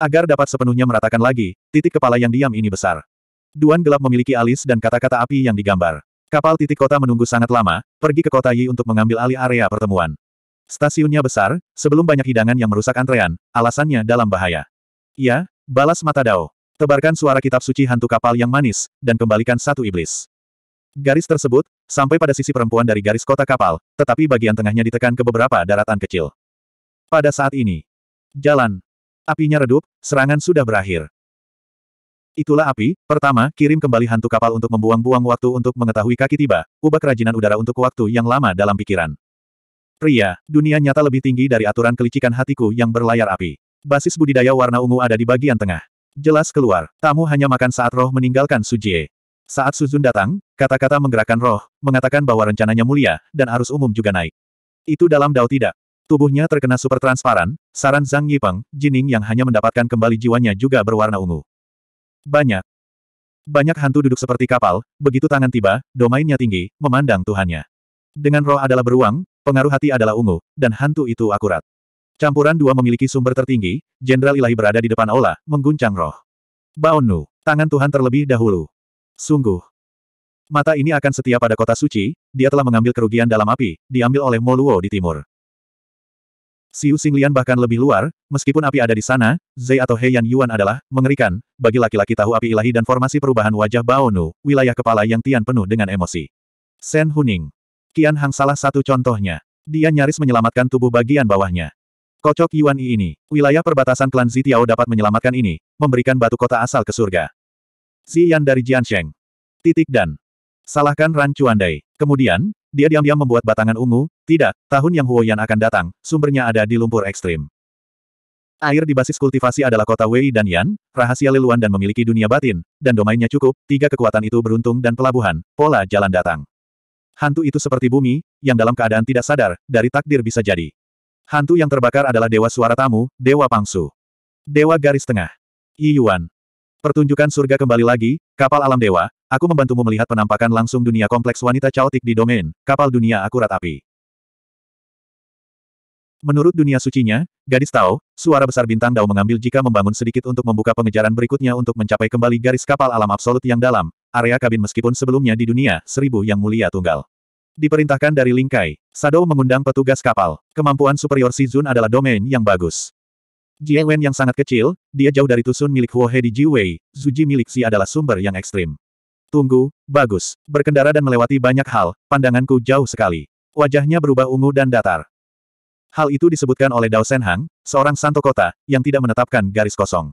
Agar dapat sepenuhnya meratakan lagi, titik kepala yang diam ini besar. Duan gelap memiliki alis dan kata-kata api yang digambar. Kapal titik kota menunggu sangat lama, pergi ke kota Yi untuk mengambil alih area pertemuan. Stasiunnya besar, sebelum banyak hidangan yang merusak antrean, alasannya dalam bahaya. Ya, balas mata Dao. Tebarkan suara kitab suci hantu kapal yang manis, dan kembalikan satu iblis. Garis tersebut, sampai pada sisi perempuan dari garis kota kapal, tetapi bagian tengahnya ditekan ke beberapa daratan kecil. Pada saat ini, jalan, Apinya redup, serangan sudah berakhir. Itulah api, pertama, kirim kembali hantu kapal untuk membuang-buang waktu untuk mengetahui kaki tiba, ubah kerajinan udara untuk waktu yang lama dalam pikiran. Pria, dunia nyata lebih tinggi dari aturan kelicikan hatiku yang berlayar api. Basis budidaya warna ungu ada di bagian tengah. Jelas keluar, tamu hanya makan saat roh meninggalkan Sujie. Saat Suzun datang, kata-kata menggerakkan roh, mengatakan bahwa rencananya mulia, dan arus umum juga naik. Itu dalam dao tidak. Tubuhnya terkena super transparan, saran Zhang Yipeng, Jining yang hanya mendapatkan kembali jiwanya juga berwarna ungu. Banyak. Banyak hantu duduk seperti kapal, begitu tangan tiba, domainnya tinggi, memandang Tuhannya. Dengan roh adalah beruang, pengaruh hati adalah ungu, dan hantu itu akurat. Campuran dua memiliki sumber tertinggi, Jenderal Ilahi berada di depan Ola, mengguncang roh. Baonu, tangan Tuhan terlebih dahulu. Sungguh. Mata ini akan setia pada kota suci, dia telah mengambil kerugian dalam api, diambil oleh Moluo di timur. Siu Xinglian bahkan lebih luar, meskipun api ada di sana, Zai atau Heian Yuan adalah, mengerikan, bagi laki-laki tahu api ilahi dan formasi perubahan wajah Baonu, wilayah kepala yang Tian penuh dengan emosi. Sen Huning. Qian Hang salah satu contohnya. Dia nyaris menyelamatkan tubuh bagian bawahnya. Kocok Yuan Yi ini, wilayah perbatasan klan Zitiao dapat menyelamatkan ini, memberikan batu kota asal ke surga. Ziyan dari Jiansheng. Titik dan. Salahkan Ran Dai. Kemudian, dia diam-diam membuat batangan ungu, tidak, tahun yang Huoyan akan datang, sumbernya ada di lumpur ekstrim. Air di basis kultivasi adalah kota Wei dan Yan, rahasia leluan dan memiliki dunia batin, dan domainnya cukup, tiga kekuatan itu beruntung dan pelabuhan, pola jalan datang. Hantu itu seperti bumi, yang dalam keadaan tidak sadar, dari takdir bisa jadi. Hantu yang terbakar adalah dewa suara tamu, dewa pangsu. Dewa garis tengah. Yi Yuan. Pertunjukan surga kembali lagi, kapal alam dewa, aku membantumu melihat penampakan langsung dunia kompleks wanita caotik di domain, kapal dunia akurat api. Menurut dunia sucinya, gadis tahu, suara besar bintang dao mengambil jika membangun sedikit untuk membuka pengejaran berikutnya untuk mencapai kembali garis kapal alam absolut yang dalam, area kabin meskipun sebelumnya di dunia, seribu yang mulia tunggal. Diperintahkan dari Lingkai, Sado mengundang petugas kapal. Kemampuan superior Shizun adalah domain yang bagus. Jie Wen yang sangat kecil, dia jauh dari tusun milik Huo He di Jiwei, Zuji milik Si adalah sumber yang ekstrim. Tunggu, bagus. Berkendara dan melewati banyak hal, pandanganku jauh sekali. Wajahnya berubah ungu dan datar. Hal itu disebutkan oleh Dao Sen Hang, seorang santo kota, yang tidak menetapkan garis kosong.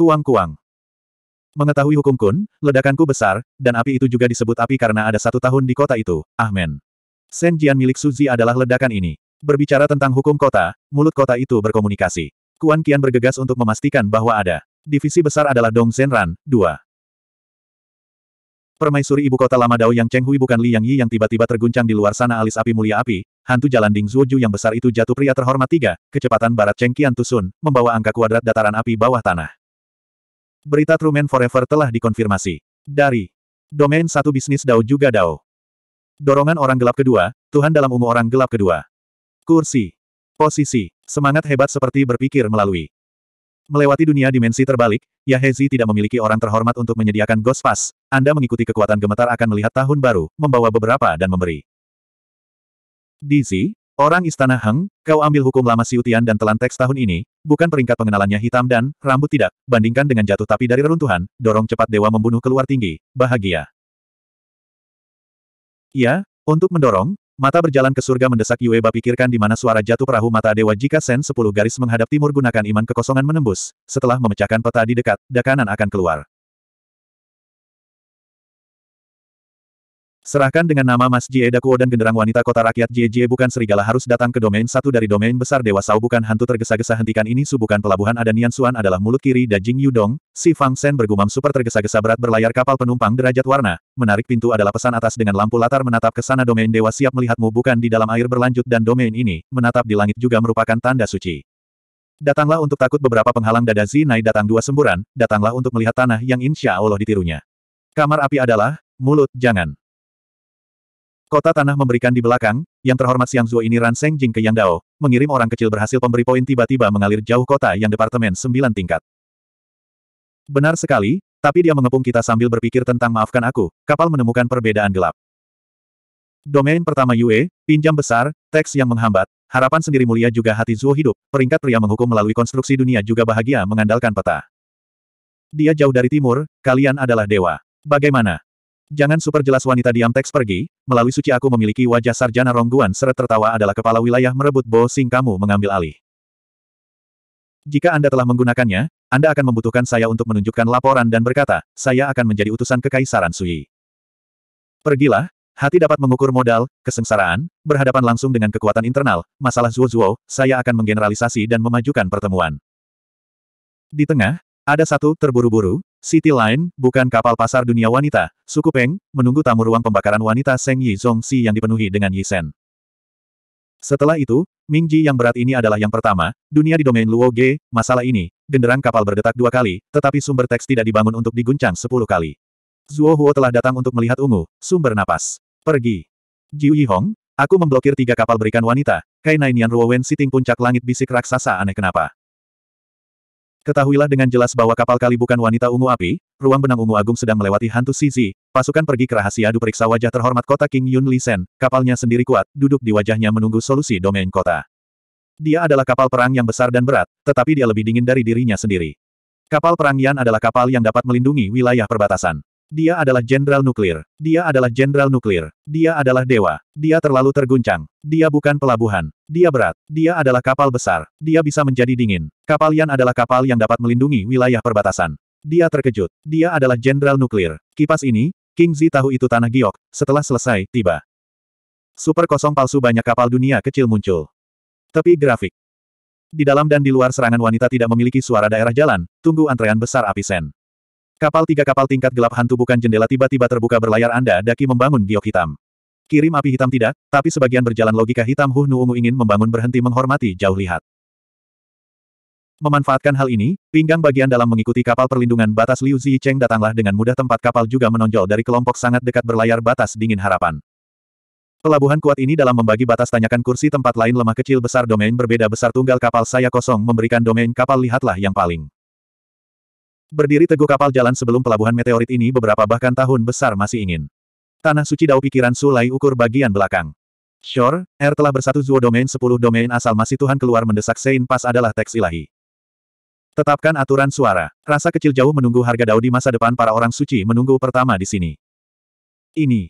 Kuang-kuang. Mengetahui hukum kun, ledakanku besar, dan api itu juga disebut api karena ada satu tahun di kota itu, Ahmen. Sen Jian milik Suzi adalah ledakan ini. Berbicara tentang hukum kota, mulut kota itu berkomunikasi. Kuan Kian bergegas untuk memastikan bahwa ada. Divisi besar adalah Dong Zhenran, 2. Permaisuri ibu kota lama Dao Yang Cheng Hui bukan Li Yang Yi yang tiba-tiba terguncang di luar sana alis api mulia api, hantu jalan Ding Zuoju yang besar itu jatuh pria terhormat tiga, kecepatan barat Cheng Kian Tusun, membawa angka kuadrat dataran api bawah tanah. Berita Truman Forever telah dikonfirmasi. Dari domain satu bisnis Dao juga Dao. Dorongan orang gelap kedua, Tuhan dalam ungu orang gelap kedua. Kursi. Posisi. Semangat hebat seperti berpikir melalui. Melewati dunia dimensi terbalik, Yahezi tidak memiliki orang terhormat untuk menyediakan Ghost Pass. Anda mengikuti kekuatan gemetar akan melihat tahun baru, membawa beberapa dan memberi. Dizzy, orang istana Heng, kau ambil hukum lama siutian dan telan teks tahun ini, bukan peringkat pengenalannya hitam dan, rambut tidak, bandingkan dengan jatuh tapi dari reruntuhan, dorong cepat dewa membunuh keluar tinggi, bahagia. Ya, untuk mendorong, Mata berjalan ke surga mendesak Yueba pikirkan di mana suara jatuh perahu mata dewa jika Sen 10 garis menghadap timur gunakan iman kekosongan menembus. Setelah memecahkan peta di dekat, dakanan akan keluar. Serahkan dengan nama Mas Jie Dakuo dan genderang wanita kota rakyat Jie Jie bukan serigala harus datang ke domain satu dari domain besar Dewa Sao bukan hantu tergesa-gesa hentikan ini su bukan pelabuhan ada Nian Suan adalah mulut kiri Da Jing Yudong, si Fang Sen bergumam super tergesa-gesa berat berlayar kapal penumpang derajat warna, menarik pintu adalah pesan atas dengan lampu latar menatap ke sana domain Dewa siap melihatmu bukan di dalam air berlanjut dan domain ini, menatap di langit juga merupakan tanda suci. Datanglah untuk takut beberapa penghalang dada Zinai datang dua semburan, datanglah untuk melihat tanah yang insya Allah ditirunya. Kamar api adalah, mulut, jangan. Kota tanah memberikan di belakang, yang terhormat siang Zuo ini Ran Seng Jing ke Yang Dao, mengirim orang kecil berhasil pemberi poin tiba-tiba mengalir jauh kota yang departemen sembilan tingkat. Benar sekali, tapi dia mengepung kita sambil berpikir tentang maafkan aku, kapal menemukan perbedaan gelap. Domain pertama Yue, pinjam besar, teks yang menghambat, harapan sendiri mulia juga hati Zuo hidup, peringkat pria menghukum melalui konstruksi dunia juga bahagia mengandalkan peta. Dia jauh dari timur, kalian adalah dewa. Bagaimana? Jangan super jelas wanita diam teks pergi, melalui suci aku memiliki wajah sarjana rongguan seret tertawa adalah kepala wilayah merebut Bo Sing kamu mengambil alih. Jika Anda telah menggunakannya, Anda akan membutuhkan saya untuk menunjukkan laporan dan berkata, saya akan menjadi utusan Kekaisaran Sui. Pergilah, hati dapat mengukur modal, kesengsaraan, berhadapan langsung dengan kekuatan internal, masalah Zuo Zuo, saya akan menggeneralisasi dan memajukan pertemuan. Di tengah, ada satu terburu-buru, City Line, bukan kapal pasar dunia wanita, suku Peng, menunggu tamu ruang pembakaran wanita Seng Yi Zongxi yang dipenuhi dengan Yi Sen. Setelah itu, Ming Ji yang berat ini adalah yang pertama, dunia di domain Luo Ge. masalah ini, genderang kapal berdetak dua kali, tetapi sumber teks tidak dibangun untuk diguncang sepuluh kali. Zuo Huo telah datang untuk melihat ungu, sumber napas. Pergi. Jiu Hong, aku memblokir tiga kapal berikan wanita, Kainainian Nian Wen siting puncak langit bisik raksasa aneh kenapa. Ketahuilah dengan jelas bahwa kapal kali bukan wanita ungu api, ruang benang ungu agung sedang melewati hantu Sizi, pasukan pergi ke rahasia adu periksa wajah terhormat kota King Yun Li Sen, kapalnya sendiri kuat, duduk di wajahnya menunggu solusi domain kota. Dia adalah kapal perang yang besar dan berat, tetapi dia lebih dingin dari dirinya sendiri. Kapal perang Yan adalah kapal yang dapat melindungi wilayah perbatasan. Dia adalah jenderal nuklir. Dia adalah jenderal nuklir. Dia adalah dewa. Dia terlalu terguncang. Dia bukan pelabuhan. Dia berat. Dia adalah kapal besar. Dia bisa menjadi dingin. Kapal Yan adalah kapal yang dapat melindungi wilayah perbatasan. Dia terkejut. Dia adalah jenderal nuklir. Kipas ini, King Zi tahu itu tanah giok, setelah selesai, tiba. Super kosong palsu banyak kapal dunia kecil muncul. Tepi grafik. Di dalam dan di luar serangan wanita tidak memiliki suara daerah jalan, tunggu antrean besar api sen. Kapal tiga kapal tingkat gelap hantu bukan jendela tiba-tiba terbuka berlayar Anda daki membangun giok hitam. Kirim api hitam tidak, tapi sebagian berjalan logika hitam Huh Nu Ungu ingin membangun berhenti menghormati jauh lihat. Memanfaatkan hal ini, pinggang bagian dalam mengikuti kapal perlindungan batas Liu Cheng datanglah dengan mudah tempat kapal juga menonjol dari kelompok sangat dekat berlayar batas dingin harapan. Pelabuhan kuat ini dalam membagi batas tanyakan kursi tempat lain lemah kecil besar domain berbeda besar tunggal kapal saya kosong memberikan domain kapal lihatlah yang paling. Berdiri teguh kapal jalan sebelum pelabuhan meteorit ini beberapa bahkan tahun besar masih ingin. Tanah suci dao pikiran Sulai ukur bagian belakang. sure Air telah bersatu Zuo Domain 10 domain asal masih Tuhan keluar mendesak Sein Pas adalah teks ilahi. Tetapkan aturan suara. Rasa kecil jauh menunggu harga dao di masa depan para orang suci menunggu pertama di sini. Ini.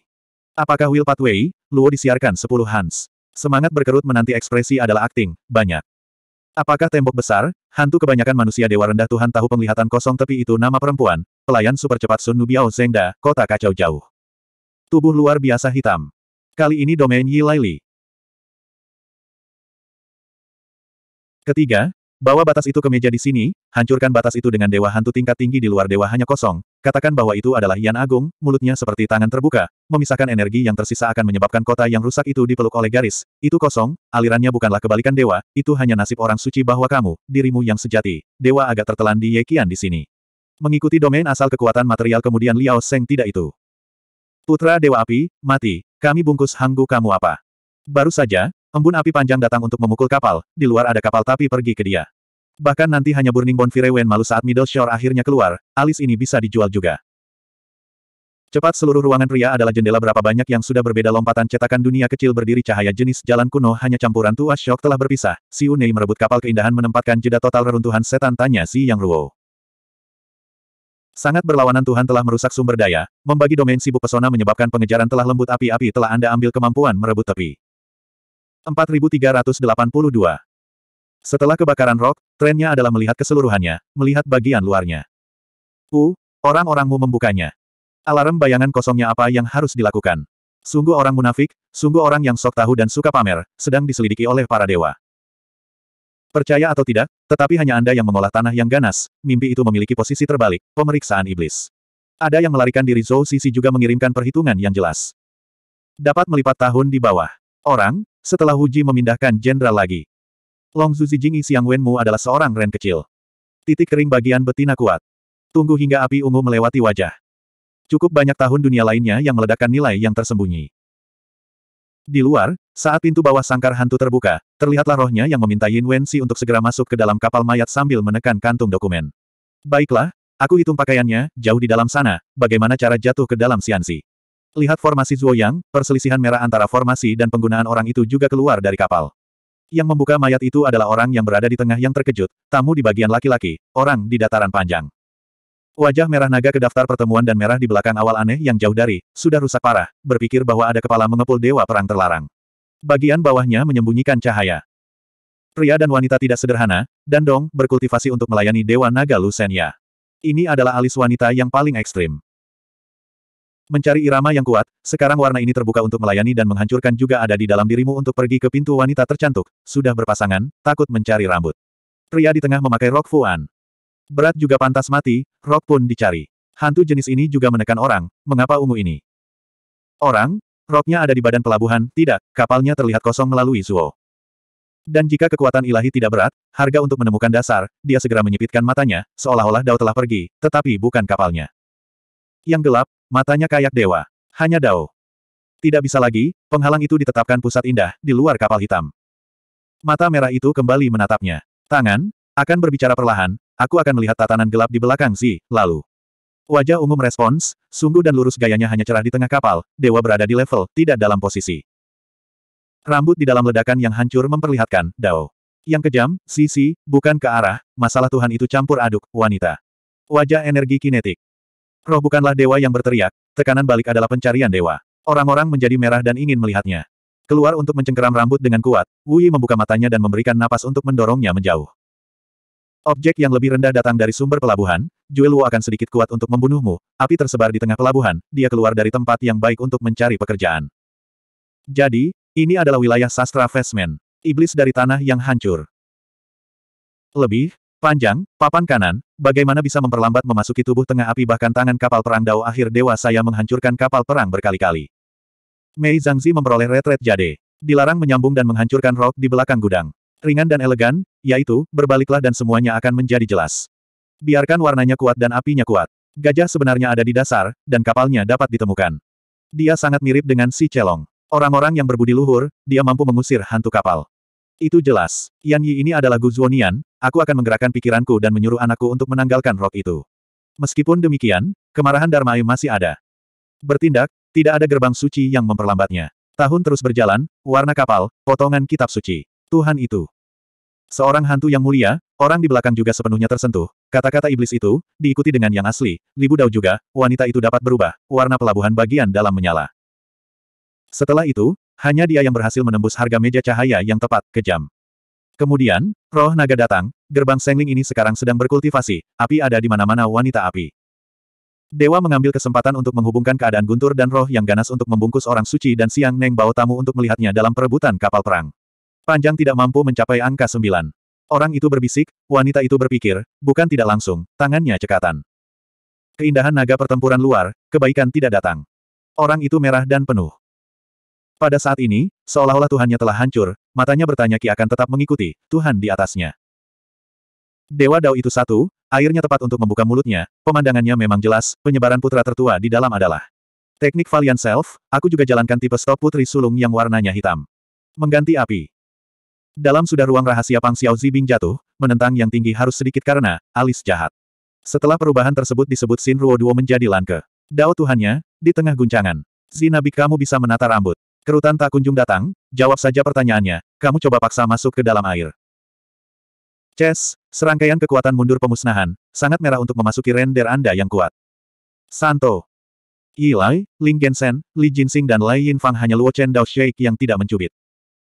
Apakah Will Pathway, Luo disiarkan 10 Hans. Semangat berkerut menanti ekspresi adalah akting, banyak. Apakah tembok besar? Hantu kebanyakan manusia dewa rendah Tuhan tahu penglihatan kosong tepi itu nama perempuan, pelayan super cepat Sun Nubiao Zengda, kota kacau jauh. Tubuh luar biasa hitam. Kali ini domain Yi Laili. Ketiga, bawa batas itu ke meja di sini, hancurkan batas itu dengan dewa hantu tingkat tinggi di luar dewa hanya kosong, Katakan bahwa itu adalah Yan Agung, mulutnya seperti tangan terbuka, memisahkan energi yang tersisa akan menyebabkan kota yang rusak itu dipeluk oleh garis. Itu kosong, alirannya bukanlah kebalikan dewa, itu hanya nasib orang suci bahwa kamu, dirimu yang sejati. Dewa agak tertelan di Yekian di sini. Mengikuti domain asal kekuatan material kemudian Liao Seng tidak itu. Putra Dewa Api, mati, kami bungkus hanggu kamu apa? Baru saja, embun api panjang datang untuk memukul kapal, di luar ada kapal tapi pergi ke dia. Bahkan nanti hanya Burning Bonfire Wen malu saat Middle Shore akhirnya keluar, alis ini bisa dijual juga. Cepat seluruh ruangan pria adalah jendela berapa banyak yang sudah berbeda lompatan cetakan dunia kecil berdiri cahaya jenis jalan kuno hanya campuran tua shock telah berpisah. Si Unei merebut kapal keindahan menempatkan jeda total reruntuhan setan tanya si Yang Ruo. Sangat berlawanan Tuhan telah merusak sumber daya, membagi domain sibuk pesona menyebabkan pengejaran telah lembut api-api telah Anda ambil kemampuan merebut tepi. 4382 setelah kebakaran rok, Trennya adalah melihat keseluruhannya, melihat bagian luarnya. U, orang-orangmu membukanya. Alarm bayangan kosongnya apa yang harus dilakukan. Sungguh orang munafik, sungguh orang yang sok tahu dan suka pamer, sedang diselidiki oleh para dewa. Percaya atau tidak, tetapi hanya Anda yang mengolah tanah yang ganas, mimpi itu memiliki posisi terbalik, pemeriksaan iblis. Ada yang melarikan diri Zhou Sisi juga mengirimkan perhitungan yang jelas. Dapat melipat tahun di bawah. Orang, setelah Huji memindahkan jenderal lagi. Long Zuzi Jingyi Xiang Wenmu adalah seorang Ren kecil. Titik kering bagian betina kuat. Tunggu hingga api ungu melewati wajah. Cukup banyak tahun dunia lainnya yang meledakkan nilai yang tersembunyi. Di luar, saat pintu bawah sangkar hantu terbuka, terlihatlah rohnya yang meminta Yin Wenxi untuk segera masuk ke dalam kapal mayat sambil menekan kantung dokumen. Baiklah, aku hitung pakaiannya, jauh di dalam sana, bagaimana cara jatuh ke dalam Xianxi. Lihat formasi Zuoyang, perselisihan merah antara formasi dan penggunaan orang itu juga keluar dari kapal. Yang membuka mayat itu adalah orang yang berada di tengah yang terkejut, tamu di bagian laki-laki, orang di dataran panjang. Wajah merah naga ke daftar pertemuan dan merah di belakang awal aneh yang jauh dari, sudah rusak parah, berpikir bahwa ada kepala mengepul dewa perang terlarang. Bagian bawahnya menyembunyikan cahaya. Pria dan wanita tidak sederhana, dan Dong berkultivasi untuk melayani dewa naga Lusenya. Ini adalah alis wanita yang paling ekstrim. Mencari irama yang kuat, sekarang warna ini terbuka untuk melayani dan menghancurkan juga ada di dalam dirimu untuk pergi ke pintu wanita tercantik, sudah berpasangan, takut mencari rambut. Pria di tengah memakai rok Fuan. Berat juga pantas mati, rok pun dicari. Hantu jenis ini juga menekan orang, mengapa ungu ini? Orang? Roknya ada di badan pelabuhan, tidak, kapalnya terlihat kosong melalui Zuo. Dan jika kekuatan ilahi tidak berat, harga untuk menemukan dasar, dia segera menyipitkan matanya, seolah-olah Dao telah pergi, tetapi bukan kapalnya. Yang gelap, Matanya kayak dewa. Hanya Dao. Tidak bisa lagi, penghalang itu ditetapkan pusat indah, di luar kapal hitam. Mata merah itu kembali menatapnya. Tangan, akan berbicara perlahan, aku akan melihat tatanan gelap di belakang si, lalu. Wajah umum respons, sungguh dan lurus gayanya hanya cerah di tengah kapal, dewa berada di level, tidak dalam posisi. Rambut di dalam ledakan yang hancur memperlihatkan, Dao. Yang kejam, sisi, bukan ke arah, masalah Tuhan itu campur aduk, wanita. Wajah energi kinetik. Roh bukanlah dewa yang berteriak, tekanan balik adalah pencarian dewa. Orang-orang menjadi merah dan ingin melihatnya. Keluar untuk mencengkeram rambut dengan kuat, Wuyi membuka matanya dan memberikan napas untuk mendorongnya menjauh. Objek yang lebih rendah datang dari sumber pelabuhan, Jewel Wu akan sedikit kuat untuk membunuhmu, api tersebar di tengah pelabuhan, dia keluar dari tempat yang baik untuk mencari pekerjaan. Jadi, ini adalah wilayah sastra Vesmen, iblis dari tanah yang hancur. Lebih, Panjang, papan kanan, bagaimana bisa memperlambat memasuki tubuh tengah api bahkan tangan kapal perang Dao akhir dewa saya menghancurkan kapal perang berkali-kali. Mei Zhangzi memperoleh retret jade. Dilarang menyambung dan menghancurkan rok di belakang gudang. Ringan dan elegan, yaitu, berbaliklah dan semuanya akan menjadi jelas. Biarkan warnanya kuat dan apinya kuat. Gajah sebenarnya ada di dasar, dan kapalnya dapat ditemukan. Dia sangat mirip dengan si Celong. Orang-orang yang berbudi luhur, dia mampu mengusir hantu kapal. Itu jelas. Yan Yi ini adalah Gu Zuonian, aku akan menggerakkan pikiranku dan menyuruh anakku untuk menanggalkan rok itu. Meskipun demikian, kemarahan Darmai masih ada. Bertindak, tidak ada gerbang suci yang memperlambatnya. Tahun terus berjalan, warna kapal, potongan kitab suci. Tuhan itu. Seorang hantu yang mulia, orang di belakang juga sepenuhnya tersentuh. Kata-kata iblis itu, diikuti dengan yang asli. Libu Dao juga, wanita itu dapat berubah, warna pelabuhan bagian dalam menyala. Setelah itu, hanya dia yang berhasil menembus harga meja cahaya yang tepat, kejam. Kemudian, roh naga datang, gerbang Sengling ini sekarang sedang berkultivasi, api ada di mana-mana wanita api. Dewa mengambil kesempatan untuk menghubungkan keadaan guntur dan roh yang ganas untuk membungkus orang suci dan siang Neng bawa tamu untuk melihatnya dalam perebutan kapal perang. Panjang tidak mampu mencapai angka sembilan. Orang itu berbisik, wanita itu berpikir, bukan tidak langsung, tangannya cekatan. Keindahan naga pertempuran luar, kebaikan tidak datang. Orang itu merah dan penuh. Pada saat ini, seolah-olah Tuhannya telah hancur, matanya bertanya Ki akan tetap mengikuti, Tuhan di atasnya. Dewa Dao itu satu, airnya tepat untuk membuka mulutnya, pemandangannya memang jelas, penyebaran putra tertua di dalam adalah teknik Valiant Self, aku juga jalankan tipe stop putri sulung yang warnanya hitam. Mengganti api. Dalam sudah ruang rahasia Pang Xiao Zibing jatuh, menentang yang tinggi harus sedikit karena, alis jahat. Setelah perubahan tersebut disebut Sin Ruo Duo menjadi Lanke. Dao Tuhannya, di tengah guncangan. Zinabi kamu bisa menata rambut. Kerutan tak kunjung datang, jawab saja pertanyaannya, kamu coba paksa masuk ke dalam air. Ces, serangkaian kekuatan mundur pemusnahan, sangat merah untuk memasuki render Anda yang kuat. Santo. Yilai, Ling Gensen, Li Jinsing dan Lai Yinfang hanya Luo Chen Dao Sheik yang tidak mencubit.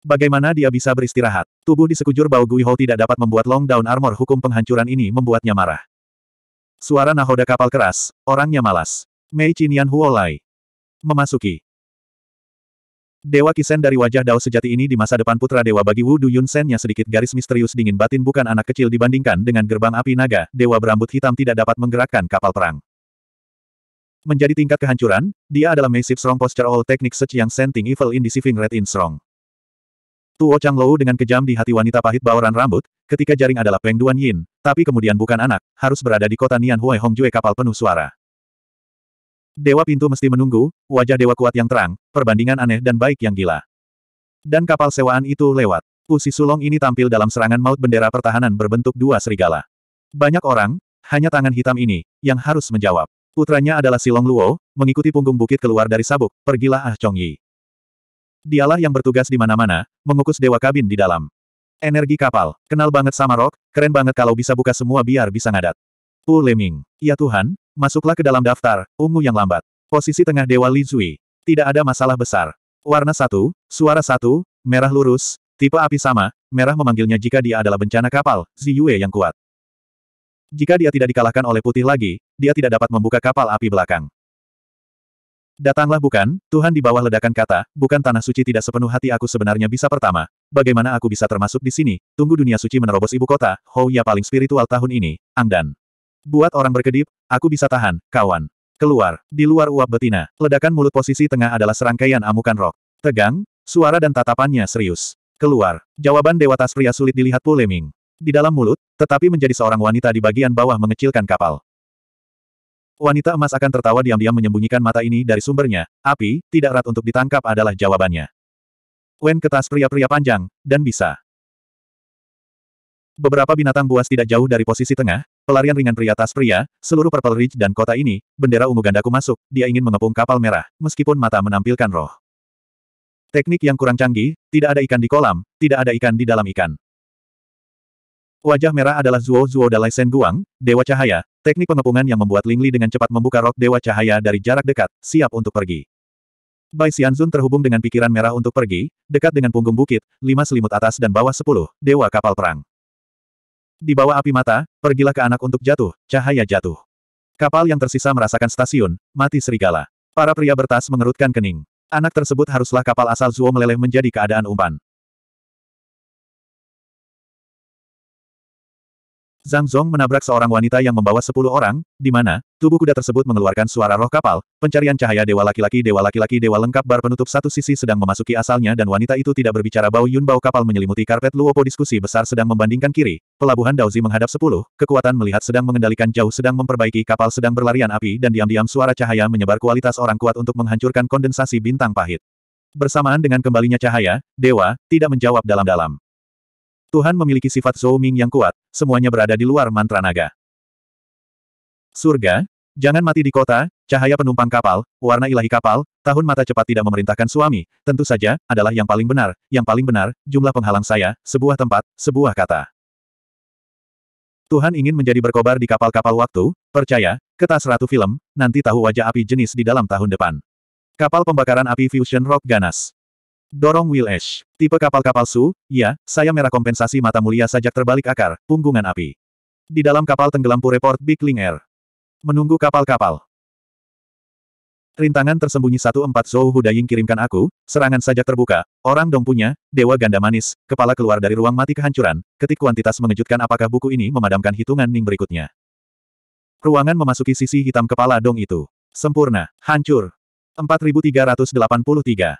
Bagaimana dia bisa beristirahat? Tubuh di sekujur bau Gui Hou tidak dapat membuat long down armor hukum penghancuran ini membuatnya marah. Suara nahoda kapal keras, orangnya malas. Mei Chinian Lai Memasuki. Dewa Kisen dari wajah Dao sejati ini di masa depan putra Dewa bagi Wu Duyun yang sedikit garis misterius dingin batin bukan anak kecil dibandingkan dengan gerbang api naga, Dewa berambut hitam tidak dapat menggerakkan kapal perang. Menjadi tingkat kehancuran, dia adalah Massive Strong Posture All Technique Search yang Senting Evil in Deceiving Red in Strong. Tuo Chang Lou dengan kejam di hati wanita pahit bawaran rambut, ketika jaring adalah Peng Duan Yin, tapi kemudian bukan anak, harus berada di kota Nian Hong Jue kapal penuh suara. Dewa pintu mesti menunggu, wajah dewa kuat yang terang, perbandingan aneh dan baik yang gila. Dan kapal sewaan itu lewat. Usi Sulong ini tampil dalam serangan maut bendera pertahanan berbentuk dua serigala. Banyak orang, hanya tangan hitam ini, yang harus menjawab. Putranya adalah Silong Luo, mengikuti punggung bukit keluar dari sabuk, pergilah Ah Chong Yi. Dialah yang bertugas di mana-mana, mengukus dewa kabin di dalam. Energi kapal, kenal banget sama Rock, keren banget kalau bisa buka semua biar bisa ngadat. Wu Leming. Ya Tuhan, masuklah ke dalam daftar, ungu yang lambat. Posisi tengah Dewa Li Zui. Tidak ada masalah besar. Warna satu, suara satu, merah lurus, tipe api sama, merah memanggilnya jika dia adalah bencana kapal, Ziyue yang kuat. Jika dia tidak dikalahkan oleh putih lagi, dia tidak dapat membuka kapal api belakang. Datanglah bukan, Tuhan di bawah ledakan kata, bukan tanah suci tidak sepenuh hati aku sebenarnya bisa pertama, bagaimana aku bisa termasuk di sini, tunggu dunia suci menerobos ibu kota, Hou Ya paling spiritual tahun ini, Angdan. Buat orang berkedip, aku bisa tahan, kawan. Keluar, di luar uap betina, ledakan mulut posisi tengah adalah serangkaian amukan rok. Tegang, suara dan tatapannya serius. Keluar, jawaban Dewa Tas Pria sulit dilihat Puleming. Di dalam mulut, tetapi menjadi seorang wanita di bagian bawah mengecilkan kapal. Wanita emas akan tertawa diam-diam menyembunyikan mata ini dari sumbernya, api, tidak erat untuk ditangkap adalah jawabannya. Wen ketas pria-pria panjang, dan bisa. Beberapa binatang buas tidak jauh dari posisi tengah, pelarian ringan pria tas pria, seluruh Purple Ridge dan kota ini, bendera ungu gandaku masuk, dia ingin mengepung kapal merah, meskipun mata menampilkan roh. Teknik yang kurang canggih, tidak ada ikan di kolam, tidak ada ikan di dalam ikan. Wajah merah adalah Zuo Zuo Dalai Sen Guang, Dewa Cahaya, teknik pengepungan yang membuat Lingli dengan cepat membuka rok Dewa Cahaya dari jarak dekat, siap untuk pergi. Bai Xianzun terhubung dengan pikiran merah untuk pergi, dekat dengan punggung bukit, lima selimut atas dan bawah sepuluh, Dewa Kapal Perang. Di bawah api mata, pergilah ke anak untuk jatuh, cahaya jatuh. Kapal yang tersisa merasakan stasiun, mati serigala. Para pria bertas mengerutkan kening. Anak tersebut haruslah kapal asal Zuo meleleh menjadi keadaan umpan. Zhang Zhong menabrak seorang wanita yang membawa sepuluh orang, di mana, tubuh kuda tersebut mengeluarkan suara roh kapal, pencarian cahaya dewa laki-laki dewa laki-laki dewa lengkap bar penutup satu sisi sedang memasuki asalnya dan wanita itu tidak berbicara bau Yun bau kapal menyelimuti karpet luopo diskusi besar sedang membandingkan kiri, pelabuhan Daozi menghadap sepuluh, kekuatan melihat sedang mengendalikan jauh sedang memperbaiki kapal sedang berlarian api dan diam-diam suara cahaya menyebar kualitas orang kuat untuk menghancurkan kondensasi bintang pahit. Bersamaan dengan kembalinya cahaya, dewa, tidak menjawab dalam-dalam. Tuhan memiliki sifat zooming yang kuat, semuanya berada di luar mantra naga. Surga, jangan mati di kota, cahaya penumpang kapal, warna ilahi kapal, tahun mata cepat tidak memerintahkan suami, tentu saja, adalah yang paling benar, yang paling benar, jumlah penghalang saya, sebuah tempat, sebuah kata. Tuhan ingin menjadi berkobar di kapal-kapal waktu, percaya, kertas ratu film, nanti tahu wajah api jenis di dalam tahun depan. Kapal pembakaran api Fusion Rock ganas. Dorong Will Ash. Tipe kapal-kapal Su, ya, saya merah kompensasi mata mulia sajak terbalik akar, punggungan api. Di dalam kapal tenggelam Pureport Big Ling Air. Menunggu kapal-kapal. Rintangan tersembunyi 14 Zhou Hudaying kirimkan aku, serangan sajak terbuka, orang dong punya, dewa ganda manis, kepala keluar dari ruang mati kehancuran, ketik kuantitas mengejutkan apakah buku ini memadamkan hitungan Ning berikutnya. Ruangan memasuki sisi hitam kepala dong itu. Sempurna, hancur. 4383.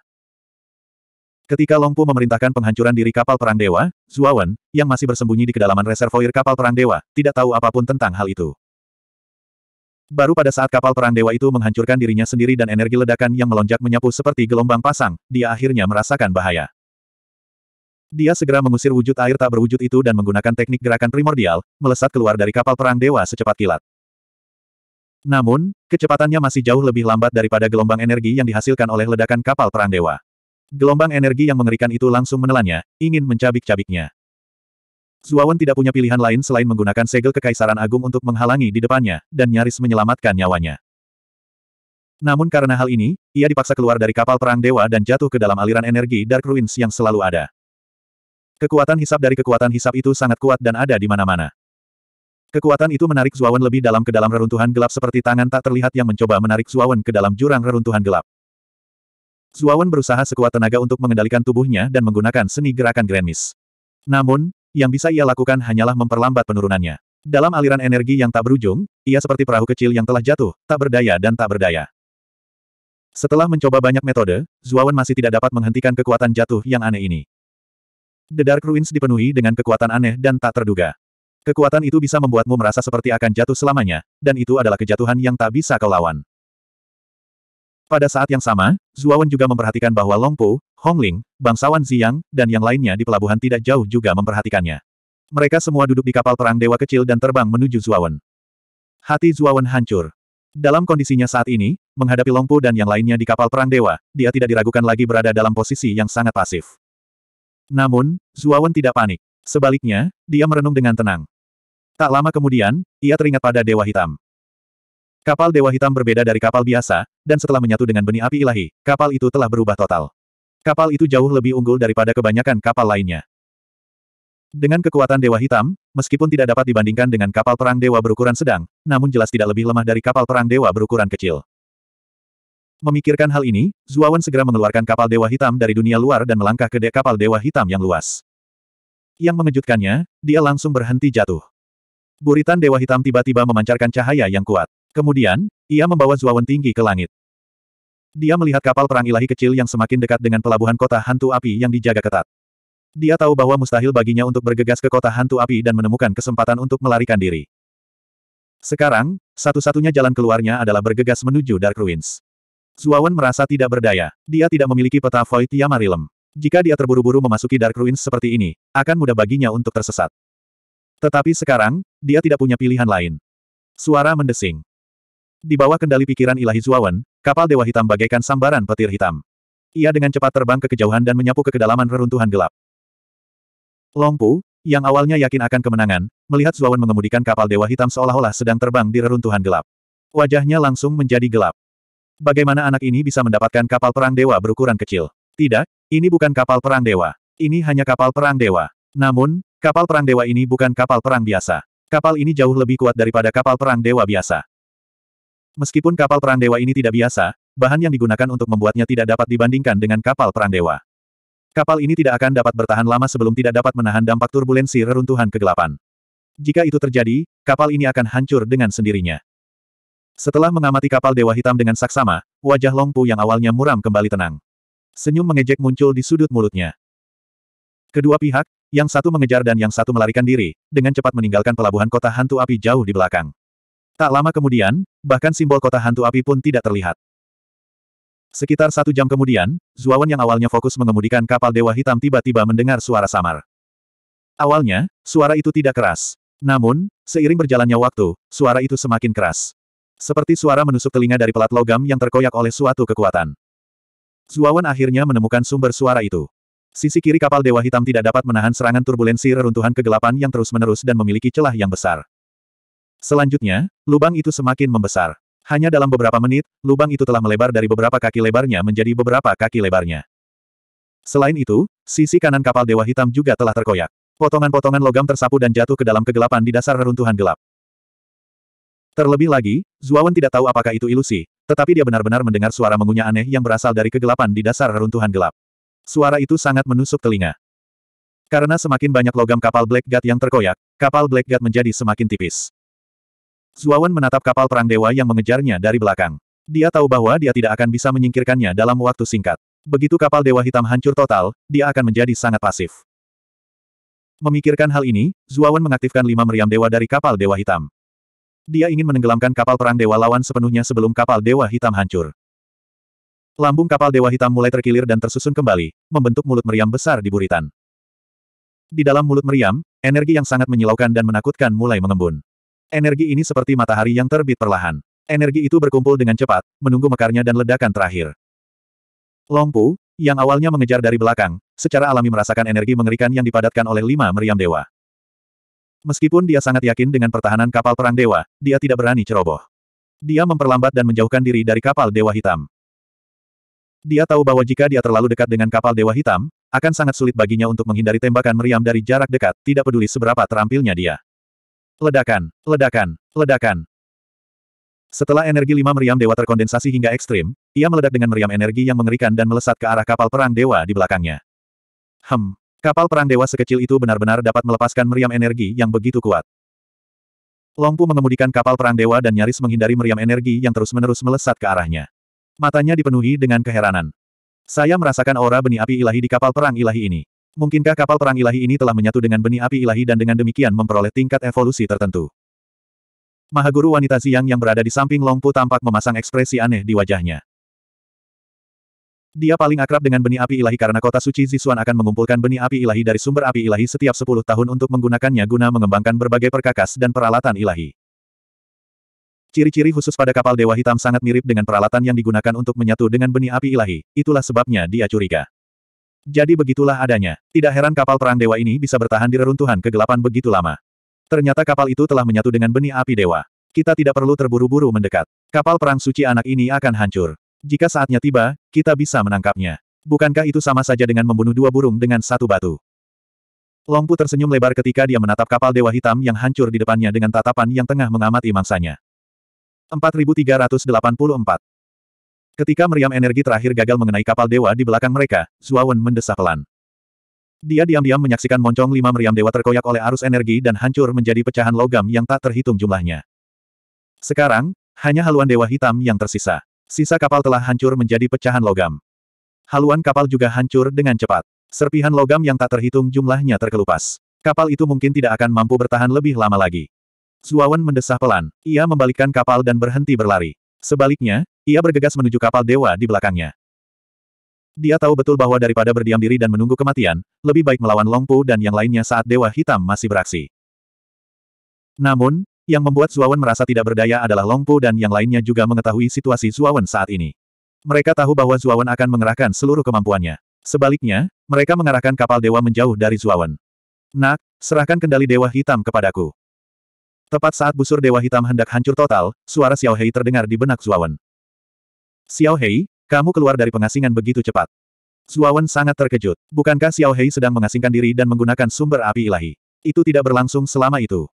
Ketika Longpu memerintahkan penghancuran diri kapal perang dewa, Zuawan, yang masih bersembunyi di kedalaman reservoir kapal perang dewa, tidak tahu apapun tentang hal itu. Baru pada saat kapal perang dewa itu menghancurkan dirinya sendiri dan energi ledakan yang melonjak menyapu seperti gelombang pasang, dia akhirnya merasakan bahaya. Dia segera mengusir wujud air tak berwujud itu dan menggunakan teknik gerakan primordial, melesat keluar dari kapal perang dewa secepat kilat. Namun, kecepatannya masih jauh lebih lambat daripada gelombang energi yang dihasilkan oleh ledakan kapal perang dewa. Gelombang energi yang mengerikan itu langsung menelannya, ingin mencabik-cabiknya. Zuawan tidak punya pilihan lain selain menggunakan segel Kekaisaran Agung untuk menghalangi di depannya, dan nyaris menyelamatkan nyawanya. Namun karena hal ini, ia dipaksa keluar dari kapal perang dewa dan jatuh ke dalam aliran energi Dark Ruins yang selalu ada. Kekuatan hisap dari kekuatan hisap itu sangat kuat dan ada di mana-mana. Kekuatan itu menarik Zuawan lebih dalam ke dalam reruntuhan gelap seperti tangan tak terlihat yang mencoba menarik Zuawan ke dalam jurang reruntuhan gelap. Zuawan berusaha sekuat tenaga untuk mengendalikan tubuhnya dan menggunakan seni gerakan Grand Miss. Namun, yang bisa ia lakukan hanyalah memperlambat penurunannya. Dalam aliran energi yang tak berujung, ia seperti perahu kecil yang telah jatuh, tak berdaya dan tak berdaya. Setelah mencoba banyak metode, Zuawan masih tidak dapat menghentikan kekuatan jatuh yang aneh ini. The Dark Ruins dipenuhi dengan kekuatan aneh dan tak terduga. Kekuatan itu bisa membuatmu merasa seperti akan jatuh selamanya, dan itu adalah kejatuhan yang tak bisa kau lawan. Pada saat yang sama, Zuawan juga memperhatikan bahwa Longpu, Hongling, bangsawan Ziyang, dan yang lainnya di pelabuhan tidak jauh juga memperhatikannya. Mereka semua duduk di kapal perang dewa kecil dan terbang menuju Zuawan. Hati Zuawan hancur. Dalam kondisinya saat ini, menghadapi Longpu dan yang lainnya di kapal perang dewa, dia tidak diragukan lagi berada dalam posisi yang sangat pasif. Namun, Zuawan tidak panik. Sebaliknya, dia merenung dengan tenang. Tak lama kemudian, ia teringat pada Dewa Hitam. Kapal Dewa Hitam berbeda dari kapal biasa, dan setelah menyatu dengan benih api ilahi, kapal itu telah berubah total. Kapal itu jauh lebih unggul daripada kebanyakan kapal lainnya. Dengan kekuatan Dewa Hitam, meskipun tidak dapat dibandingkan dengan kapal perang Dewa berukuran sedang, namun jelas tidak lebih lemah dari kapal perang Dewa berukuran kecil. Memikirkan hal ini, Zuawan segera mengeluarkan kapal Dewa Hitam dari dunia luar dan melangkah ke dek kapal Dewa Hitam yang luas. Yang mengejutkannya, dia langsung berhenti jatuh. Buritan Dewa Hitam tiba-tiba memancarkan cahaya yang kuat. Kemudian, ia membawa Zuawan tinggi ke langit. Dia melihat kapal perang ilahi kecil yang semakin dekat dengan pelabuhan kota hantu api yang dijaga ketat. Dia tahu bahwa mustahil baginya untuk bergegas ke kota hantu api dan menemukan kesempatan untuk melarikan diri. Sekarang, satu-satunya jalan keluarnya adalah bergegas menuju Dark Ruins. Zuawan merasa tidak berdaya. Dia tidak memiliki peta Void Yamarilem. Jika dia terburu-buru memasuki Dark Ruins seperti ini, akan mudah baginya untuk tersesat. Tetapi sekarang, dia tidak punya pilihan lain. Suara mendesing. Di bawah kendali pikiran ilahi Zuawan, kapal Dewa Hitam bagaikan sambaran petir hitam. Ia dengan cepat terbang ke kejauhan dan menyapu ke kedalaman reruntuhan gelap. Longpu, yang awalnya yakin akan kemenangan, melihat Zuawan mengemudikan kapal Dewa Hitam seolah-olah sedang terbang di reruntuhan gelap. Wajahnya langsung menjadi gelap. Bagaimana anak ini bisa mendapatkan kapal perang dewa berukuran kecil? Tidak, ini bukan kapal perang dewa. Ini hanya kapal perang dewa. Namun, kapal perang dewa ini bukan kapal perang biasa. Kapal ini jauh lebih kuat daripada kapal perang dewa biasa. Meskipun kapal perang dewa ini tidak biasa, bahan yang digunakan untuk membuatnya tidak dapat dibandingkan dengan kapal perang dewa. Kapal ini tidak akan dapat bertahan lama sebelum tidak dapat menahan dampak turbulensi reruntuhan kegelapan. Jika itu terjadi, kapal ini akan hancur dengan sendirinya. Setelah mengamati kapal Dewa Hitam dengan saksama, wajah Long Pu yang awalnya muram kembali tenang. Senyum mengejek muncul di sudut mulutnya. Kedua pihak, yang satu mengejar dan yang satu melarikan diri, dengan cepat meninggalkan pelabuhan kota hantu api jauh di belakang. Tak lama kemudian, bahkan simbol kota hantu api pun tidak terlihat. Sekitar satu jam kemudian, Zuawan yang awalnya fokus mengemudikan kapal Dewa Hitam tiba-tiba mendengar suara samar. Awalnya, suara itu tidak keras. Namun, seiring berjalannya waktu, suara itu semakin keras. Seperti suara menusuk telinga dari pelat logam yang terkoyak oleh suatu kekuatan. Zuawan akhirnya menemukan sumber suara itu. Sisi kiri kapal Dewa Hitam tidak dapat menahan serangan turbulensi reruntuhan kegelapan yang terus-menerus dan memiliki celah yang besar. Selanjutnya, lubang itu semakin membesar. Hanya dalam beberapa menit, lubang itu telah melebar dari beberapa kaki lebarnya menjadi beberapa kaki lebarnya. Selain itu, sisi kanan kapal Dewa Hitam juga telah terkoyak. Potongan-potongan logam tersapu dan jatuh ke dalam kegelapan di dasar reruntuhan gelap. Terlebih lagi, Zuawan tidak tahu apakah itu ilusi, tetapi dia benar-benar mendengar suara mengunyah aneh yang berasal dari kegelapan di dasar reruntuhan gelap. Suara itu sangat menusuk telinga. Karena semakin banyak logam kapal Black God yang terkoyak, kapal Black God menjadi semakin tipis. Zuawan menatap kapal perang dewa yang mengejarnya dari belakang. Dia tahu bahwa dia tidak akan bisa menyingkirkannya dalam waktu singkat. Begitu kapal dewa hitam hancur total, dia akan menjadi sangat pasif. Memikirkan hal ini, Zuawan mengaktifkan lima meriam dewa dari kapal dewa hitam. Dia ingin menenggelamkan kapal perang dewa lawan sepenuhnya sebelum kapal dewa hitam hancur. Lambung kapal dewa hitam mulai terkilir dan tersusun kembali, membentuk mulut meriam besar di buritan. Di dalam mulut meriam, energi yang sangat menyilaukan dan menakutkan mulai mengembun. Energi ini seperti matahari yang terbit perlahan. Energi itu berkumpul dengan cepat, menunggu mekarnya dan ledakan terakhir. Longpu, yang awalnya mengejar dari belakang, secara alami merasakan energi mengerikan yang dipadatkan oleh lima meriam dewa. Meskipun dia sangat yakin dengan pertahanan kapal perang dewa, dia tidak berani ceroboh. Dia memperlambat dan menjauhkan diri dari kapal dewa hitam. Dia tahu bahwa jika dia terlalu dekat dengan kapal dewa hitam, akan sangat sulit baginya untuk menghindari tembakan meriam dari jarak dekat, tidak peduli seberapa terampilnya dia. Ledakan, ledakan, ledakan. Setelah energi lima meriam dewa terkondensasi hingga ekstrim, ia meledak dengan meriam energi yang mengerikan dan melesat ke arah kapal perang dewa di belakangnya. Hem, kapal perang dewa sekecil itu benar-benar dapat melepaskan meriam energi yang begitu kuat. Longpu mengemudikan kapal perang dewa dan nyaris menghindari meriam energi yang terus-menerus melesat ke arahnya. Matanya dipenuhi dengan keheranan. Saya merasakan aura benih api ilahi di kapal perang ilahi ini. Mungkinkah kapal perang ilahi ini telah menyatu dengan benih api ilahi dan dengan demikian memperoleh tingkat evolusi tertentu? Mahaguru wanita siang yang berada di samping Longpu tampak memasang ekspresi aneh di wajahnya. Dia paling akrab dengan benih api ilahi karena kota suci Zisuan akan mengumpulkan benih api ilahi dari sumber api ilahi setiap 10 tahun untuk menggunakannya guna mengembangkan berbagai perkakas dan peralatan ilahi. Ciri-ciri khusus pada kapal Dewa Hitam sangat mirip dengan peralatan yang digunakan untuk menyatu dengan benih api ilahi, itulah sebabnya dia curiga. Jadi begitulah adanya. Tidak heran kapal perang dewa ini bisa bertahan di reruntuhan kegelapan begitu lama. Ternyata kapal itu telah menyatu dengan benih api dewa. Kita tidak perlu terburu-buru mendekat. Kapal perang suci anak ini akan hancur. Jika saatnya tiba, kita bisa menangkapnya. Bukankah itu sama saja dengan membunuh dua burung dengan satu batu? Longpu tersenyum lebar ketika dia menatap kapal dewa hitam yang hancur di depannya dengan tatapan yang tengah mengamati mangsanya. 4384 Ketika meriam energi terakhir gagal mengenai kapal dewa di belakang mereka, Zuawan mendesah pelan. Dia diam-diam menyaksikan moncong lima meriam dewa terkoyak oleh arus energi dan hancur menjadi pecahan logam yang tak terhitung jumlahnya. Sekarang, hanya haluan dewa hitam yang tersisa. Sisa kapal telah hancur menjadi pecahan logam. Haluan kapal juga hancur dengan cepat. Serpihan logam yang tak terhitung jumlahnya terkelupas. Kapal itu mungkin tidak akan mampu bertahan lebih lama lagi. Zuawan mendesah pelan. Ia membalikkan kapal dan berhenti berlari. Sebaliknya, ia bergegas menuju kapal dewa di belakangnya. Dia tahu betul bahwa daripada berdiam diri dan menunggu kematian, lebih baik melawan Longpu dan yang lainnya saat Dewa Hitam masih beraksi. Namun, yang membuat Zuawan merasa tidak berdaya adalah Longpu dan yang lainnya juga mengetahui situasi Zuawan saat ini. Mereka tahu bahwa Zuawan akan mengerahkan seluruh kemampuannya. Sebaliknya, mereka mengarahkan kapal dewa menjauh dari Zuawan. Nak, serahkan kendali Dewa Hitam kepadaku. Tepat saat busur Dewa Hitam hendak hancur total, suara Xiao Hei terdengar di benak Zuawan. Xiao Hei, kamu keluar dari pengasingan begitu cepat. Zuawan sangat terkejut. Bukankah Xiao Hei sedang mengasingkan diri dan menggunakan sumber api ilahi? Itu tidak berlangsung selama itu.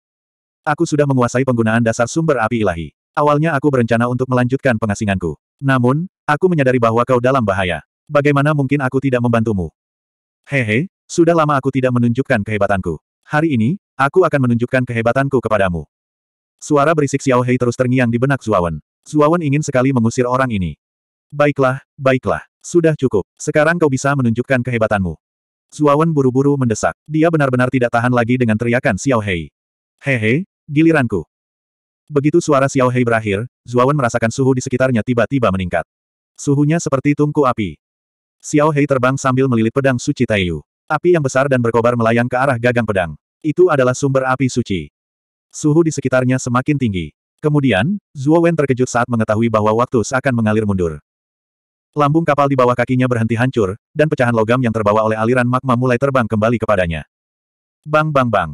Aku sudah menguasai penggunaan dasar sumber api ilahi. Awalnya aku berencana untuk melanjutkan pengasinganku. Namun, aku menyadari bahwa kau dalam bahaya. Bagaimana mungkin aku tidak membantumu? Hehe, sudah lama aku tidak menunjukkan kehebatanku. Hari ini, aku akan menunjukkan kehebatanku kepadamu. Suara berisik Xiao Hei terus terngiang di benak Zuawan. Zuawan ingin sekali mengusir orang ini. Baiklah, baiklah, sudah cukup. Sekarang kau bisa menunjukkan kehebatanmu. Zuawan buru-buru mendesak. Dia benar-benar tidak tahan lagi dengan teriakan Xiao Hei. Hehe, giliranku. Begitu suara Xiao Hei berakhir, Zuawan merasakan suhu di sekitarnya tiba-tiba meningkat. Suhunya seperti tungku api. Xiao Hei terbang sambil melilit pedang suci Taiyu. Api yang besar dan berkobar melayang ke arah gagang pedang. Itu adalah sumber api suci. Suhu di sekitarnya semakin tinggi. Kemudian, Zuo Wen terkejut saat mengetahui bahwa waktu seakan mengalir mundur. Lambung kapal di bawah kakinya berhenti hancur, dan pecahan logam yang terbawa oleh aliran magma mulai terbang kembali kepadanya. Bang bang bang.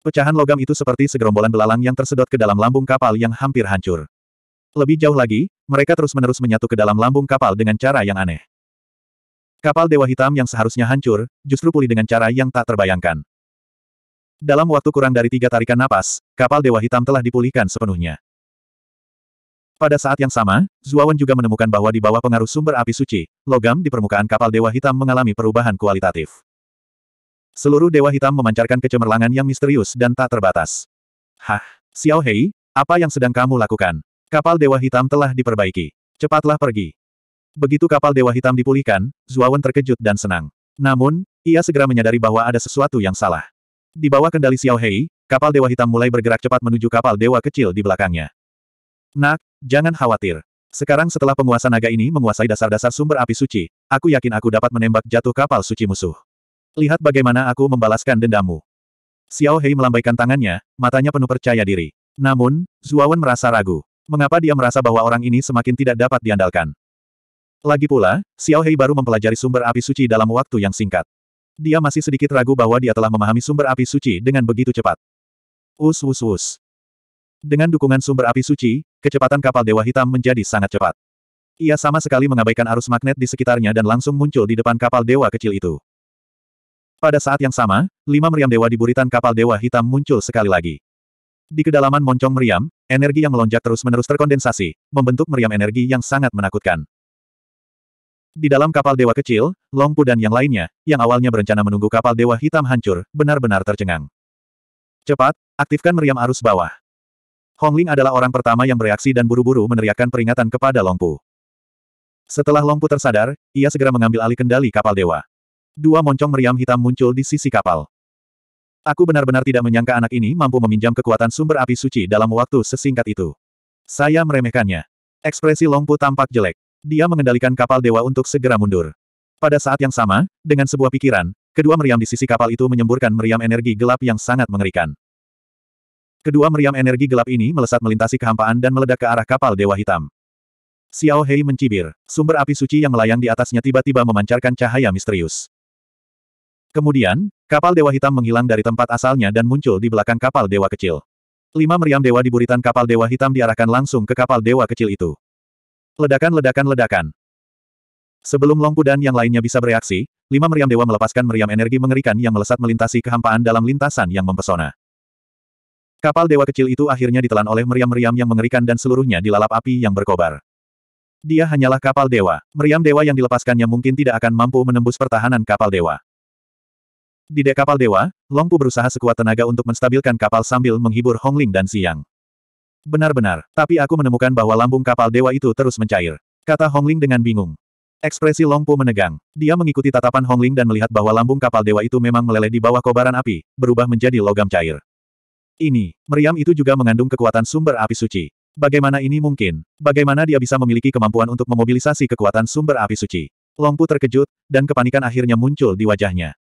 Pecahan logam itu seperti segerombolan belalang yang tersedot ke dalam lambung kapal yang hampir hancur. Lebih jauh lagi, mereka terus-menerus menyatu ke dalam lambung kapal dengan cara yang aneh. Kapal Dewa Hitam yang seharusnya hancur, justru pulih dengan cara yang tak terbayangkan. Dalam waktu kurang dari tiga tarikan napas, kapal Dewa Hitam telah dipulihkan sepenuhnya. Pada saat yang sama, Zuawan juga menemukan bahwa di bawah pengaruh sumber api suci, logam di permukaan kapal Dewa Hitam mengalami perubahan kualitatif. Seluruh Dewa Hitam memancarkan kecemerlangan yang misterius dan tak terbatas. Hah, Xiao Hei, apa yang sedang kamu lakukan? Kapal Dewa Hitam telah diperbaiki. Cepatlah pergi. Begitu kapal Dewa Hitam dipulihkan, Zuawan terkejut dan senang. Namun, ia segera menyadari bahwa ada sesuatu yang salah. Di bawah kendali Xiao Hei, kapal Dewa Hitam mulai bergerak cepat menuju kapal Dewa kecil di belakangnya. Nak, jangan khawatir. Sekarang setelah penguasa naga ini menguasai dasar-dasar sumber api suci, aku yakin aku dapat menembak jatuh kapal suci musuh. Lihat bagaimana aku membalaskan dendammu. Xiao Hei melambaikan tangannya, matanya penuh percaya diri. Namun, Zuawan merasa ragu. Mengapa dia merasa bahwa orang ini semakin tidak dapat diandalkan? Lagi pula, Xiao Hei baru mempelajari sumber api suci dalam waktu yang singkat. Dia masih sedikit ragu bahwa dia telah memahami sumber api suci dengan begitu cepat. Us us us. Dengan dukungan sumber api suci, kecepatan kapal Dewa Hitam menjadi sangat cepat. Ia sama sekali mengabaikan arus magnet di sekitarnya dan langsung muncul di depan kapal dewa kecil itu. Pada saat yang sama, lima meriam dewa di buritan kapal dewa hitam muncul sekali lagi. Di kedalaman moncong meriam, energi yang melonjak terus-menerus terkondensasi, membentuk meriam energi yang sangat menakutkan. Di dalam kapal dewa kecil, Longpu dan yang lainnya, yang awalnya berencana menunggu kapal dewa hitam hancur, benar-benar tercengang. Cepat, aktifkan meriam arus bawah. Hong Ling adalah orang pertama yang bereaksi dan buru-buru meneriakkan peringatan kepada Long Pu. Setelah Long Pu tersadar, ia segera mengambil alih kendali kapal dewa. Dua moncong meriam hitam muncul di sisi kapal. Aku benar-benar tidak menyangka anak ini mampu meminjam kekuatan sumber api suci dalam waktu sesingkat itu. Saya meremehkannya. Ekspresi Long Pu tampak jelek. Dia mengendalikan kapal dewa untuk segera mundur. Pada saat yang sama, dengan sebuah pikiran, kedua meriam di sisi kapal itu menyemburkan meriam energi gelap yang sangat mengerikan. Kedua meriam energi gelap ini melesat melintasi kehampaan dan meledak ke arah kapal Dewa Hitam. Xiao Hei mencibir. Sumber api suci yang melayang di atasnya tiba-tiba memancarkan cahaya misterius. Kemudian, kapal Dewa Hitam menghilang dari tempat asalnya dan muncul di belakang kapal Dewa Kecil. Lima meriam dewa di buritan kapal Dewa Hitam diarahkan langsung ke kapal Dewa Kecil itu. Ledakan-ledakan-ledakan. Sebelum Longpu dan yang lainnya bisa bereaksi, lima meriam dewa melepaskan meriam energi mengerikan yang melesat melintasi kehampaan dalam lintasan yang mempesona. Kapal dewa kecil itu akhirnya ditelan oleh meriam-meriam yang mengerikan dan seluruhnya dilalap api yang berkobar. Dia hanyalah kapal dewa. Meriam dewa yang dilepaskannya mungkin tidak akan mampu menembus pertahanan kapal dewa. Di dek kapal dewa, Longpu berusaha sekuat tenaga untuk menstabilkan kapal sambil menghibur Hongling dan Siang. Benar-benar, tapi aku menemukan bahwa lambung kapal dewa itu terus mencair. Kata Hongling dengan bingung. Ekspresi Pu menegang. Dia mengikuti tatapan Hongling dan melihat bahwa lambung kapal dewa itu memang meleleh di bawah kobaran api, berubah menjadi logam cair. Ini, meriam itu juga mengandung kekuatan sumber api suci. Bagaimana ini mungkin? Bagaimana dia bisa memiliki kemampuan untuk memobilisasi kekuatan sumber api suci? Longpu terkejut, dan kepanikan akhirnya muncul di wajahnya.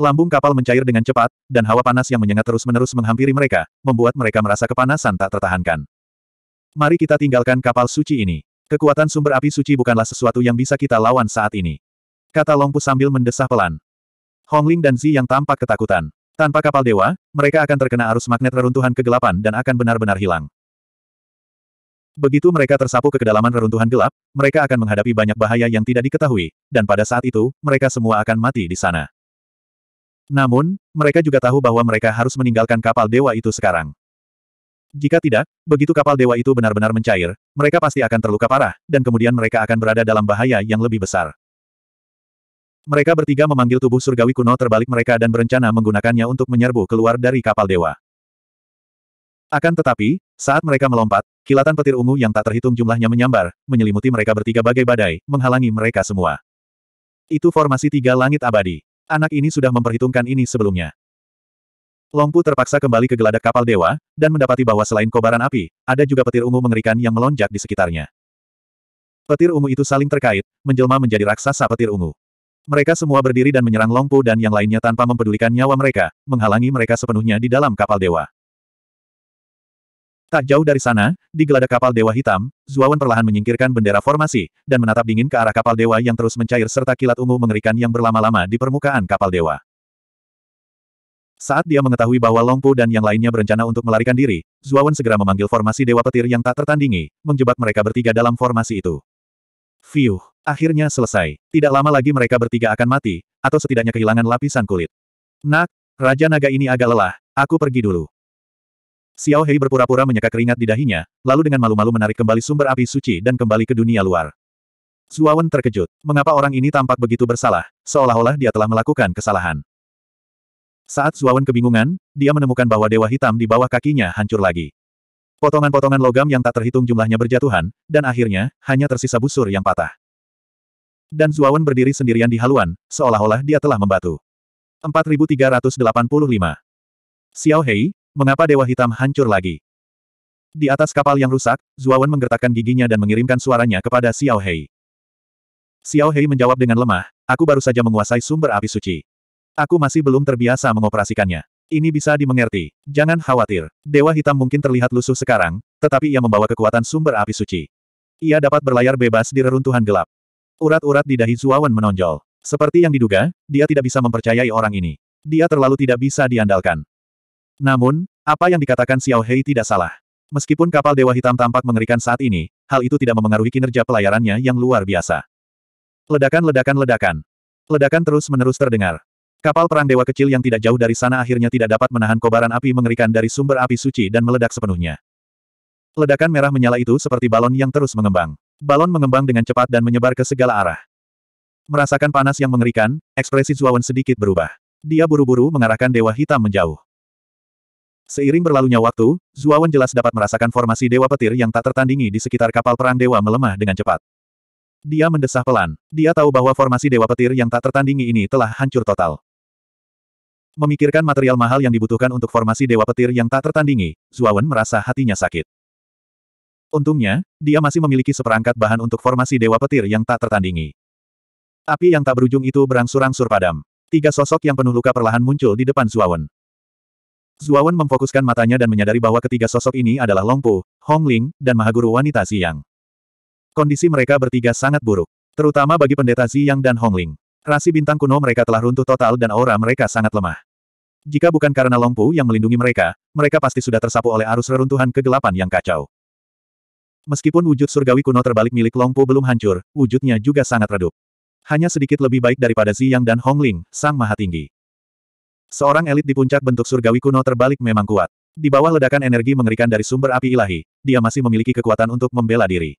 Lambung kapal mencair dengan cepat, dan hawa panas yang menyengat terus-menerus menghampiri mereka, membuat mereka merasa kepanasan tak tertahankan. Mari kita tinggalkan kapal suci ini. Kekuatan sumber api suci bukanlah sesuatu yang bisa kita lawan saat ini. Kata Longpu sambil mendesah pelan. Hongling dan Zi yang tampak ketakutan. Tanpa kapal dewa, mereka akan terkena arus magnet reruntuhan kegelapan dan akan benar-benar hilang. Begitu mereka tersapu ke kedalaman reruntuhan gelap, mereka akan menghadapi banyak bahaya yang tidak diketahui, dan pada saat itu, mereka semua akan mati di sana. Namun, mereka juga tahu bahwa mereka harus meninggalkan kapal dewa itu sekarang. Jika tidak, begitu kapal dewa itu benar-benar mencair, mereka pasti akan terluka parah, dan kemudian mereka akan berada dalam bahaya yang lebih besar. Mereka bertiga memanggil tubuh surgawi kuno terbalik mereka dan berencana menggunakannya untuk menyerbu keluar dari kapal dewa. Akan tetapi, saat mereka melompat, kilatan petir ungu yang tak terhitung jumlahnya menyambar, menyelimuti mereka bertiga bagai badai, menghalangi mereka semua. Itu formasi tiga langit abadi. Anak ini sudah memperhitungkan ini sebelumnya. Longpu terpaksa kembali ke geladak kapal dewa, dan mendapati bahwa selain kobaran api, ada juga petir ungu mengerikan yang melonjak di sekitarnya. Petir ungu itu saling terkait, menjelma menjadi raksasa petir ungu. Mereka semua berdiri dan menyerang Longpu dan yang lainnya tanpa mempedulikan nyawa mereka, menghalangi mereka sepenuhnya di dalam kapal dewa. Tak jauh dari sana, di geladak kapal dewa hitam, Zuawan perlahan menyingkirkan bendera formasi, dan menatap dingin ke arah kapal dewa yang terus mencair serta kilat ungu mengerikan yang berlama-lama di permukaan kapal dewa. Saat dia mengetahui bahwa Longpu dan yang lainnya berencana untuk melarikan diri, Zuawan segera memanggil formasi Dewa Petir yang tak tertandingi, menjebak mereka bertiga dalam formasi itu. Fiuh! Akhirnya selesai. Tidak lama lagi mereka bertiga akan mati, atau setidaknya kehilangan lapisan kulit. Nak, Raja Naga ini agak lelah, aku pergi dulu. Xiao Hei berpura-pura menyeka keringat di dahinya, lalu dengan malu-malu menarik kembali sumber api suci dan kembali ke dunia luar. Zuawan terkejut. Mengapa orang ini tampak begitu bersalah, seolah-olah dia telah melakukan kesalahan. Saat Zuawan kebingungan, dia menemukan bahwa Dewa Hitam di bawah kakinya hancur lagi. Potongan-potongan logam yang tak terhitung jumlahnya berjatuhan, dan akhirnya, hanya tersisa busur yang patah. Dan Zuawan berdiri sendirian di haluan, seolah-olah dia telah membatu. 4385. Xiao Hei, mengapa Dewa Hitam hancur lagi? Di atas kapal yang rusak, Zuawan menggertakkan giginya dan mengirimkan suaranya kepada Xiao Hei. Xiao Hei menjawab dengan lemah, aku baru saja menguasai sumber api suci. Aku masih belum terbiasa mengoperasikannya. Ini bisa dimengerti. Jangan khawatir. Dewa Hitam mungkin terlihat lusuh sekarang, tetapi ia membawa kekuatan sumber api suci. Ia dapat berlayar bebas di reruntuhan gelap. Urat-urat di dahi Zuawan menonjol. Seperti yang diduga, dia tidak bisa mempercayai orang ini. Dia terlalu tidak bisa diandalkan. Namun, apa yang dikatakan Xiao Hei tidak salah. Meskipun kapal Dewa Hitam tampak mengerikan saat ini, hal itu tidak memengaruhi kinerja pelayarannya yang luar biasa. Ledakan-ledakan-ledakan. Ledakan terus-menerus terdengar. Kapal perang dewa kecil yang tidak jauh dari sana akhirnya tidak dapat menahan kobaran api mengerikan dari sumber api suci dan meledak sepenuhnya. Ledakan merah menyala itu seperti balon yang terus mengembang. Balon mengembang dengan cepat dan menyebar ke segala arah. Merasakan panas yang mengerikan, ekspresi Zuawan sedikit berubah. Dia buru-buru mengarahkan Dewa Hitam menjauh. Seiring berlalunya waktu, Zuawan jelas dapat merasakan formasi Dewa Petir yang tak tertandingi di sekitar kapal perang Dewa melemah dengan cepat. Dia mendesah pelan. Dia tahu bahwa formasi Dewa Petir yang tak tertandingi ini telah hancur total. Memikirkan material mahal yang dibutuhkan untuk formasi Dewa Petir yang tak tertandingi, Zuawan merasa hatinya sakit. Untungnya, dia masih memiliki seperangkat bahan untuk formasi Dewa Petir yang tak tertandingi. Api yang tak berujung itu berangsur-angsur padam. Tiga sosok yang penuh luka perlahan muncul di depan Zuawan. Zuawan memfokuskan matanya dan menyadari bahwa ketiga sosok ini adalah Longpu, Hongling, dan Mahaguru Wanita Ziyang. Kondisi mereka bertiga sangat buruk, terutama bagi pendeta Ziyang dan Hongling. Rasi bintang kuno mereka telah runtuh total dan aura mereka sangat lemah. Jika bukan karena Longpu yang melindungi mereka, mereka pasti sudah tersapu oleh arus reruntuhan kegelapan yang kacau. Meskipun wujud surgawi kuno terbalik milik Longpu belum hancur, wujudnya juga sangat redup. Hanya sedikit lebih baik daripada Ziyang dan Hongling, Sang Maha Tinggi. Seorang elit di puncak bentuk surgawi kuno terbalik memang kuat. Di bawah ledakan energi mengerikan dari sumber api ilahi, dia masih memiliki kekuatan untuk membela diri.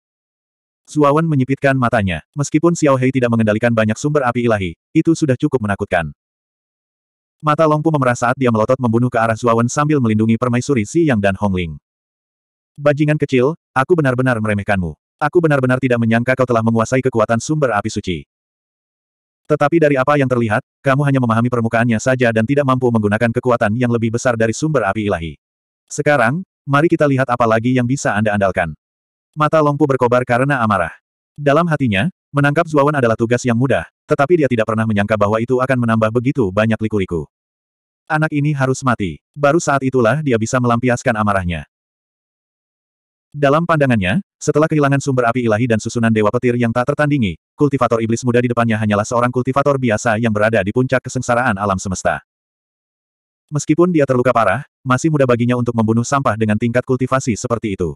Zuawan menyipitkan matanya. Meskipun Xiao Hei tidak mengendalikan banyak sumber api ilahi, itu sudah cukup menakutkan. Mata Longpu memerah saat dia melotot membunuh ke arah Zuawan sambil melindungi permaisuri Si dan Hongling. Bajingan kecil, Aku benar-benar meremehkanmu. Aku benar-benar tidak menyangka kau telah menguasai kekuatan sumber api suci. Tetapi dari apa yang terlihat, kamu hanya memahami permukaannya saja dan tidak mampu menggunakan kekuatan yang lebih besar dari sumber api ilahi. Sekarang, mari kita lihat apa lagi yang bisa Anda andalkan. Mata Longpu berkobar karena amarah. Dalam hatinya, menangkap Zuawan adalah tugas yang mudah, tetapi dia tidak pernah menyangka bahwa itu akan menambah begitu banyak liku-liku. Anak ini harus mati. Baru saat itulah dia bisa melampiaskan amarahnya. Dalam pandangannya, setelah kehilangan sumber api ilahi dan susunan dewa petir yang tak tertandingi, kultivator iblis muda di depannya hanyalah seorang kultivator biasa yang berada di puncak kesengsaraan alam semesta. Meskipun dia terluka parah, masih mudah baginya untuk membunuh sampah dengan tingkat kultivasi seperti itu.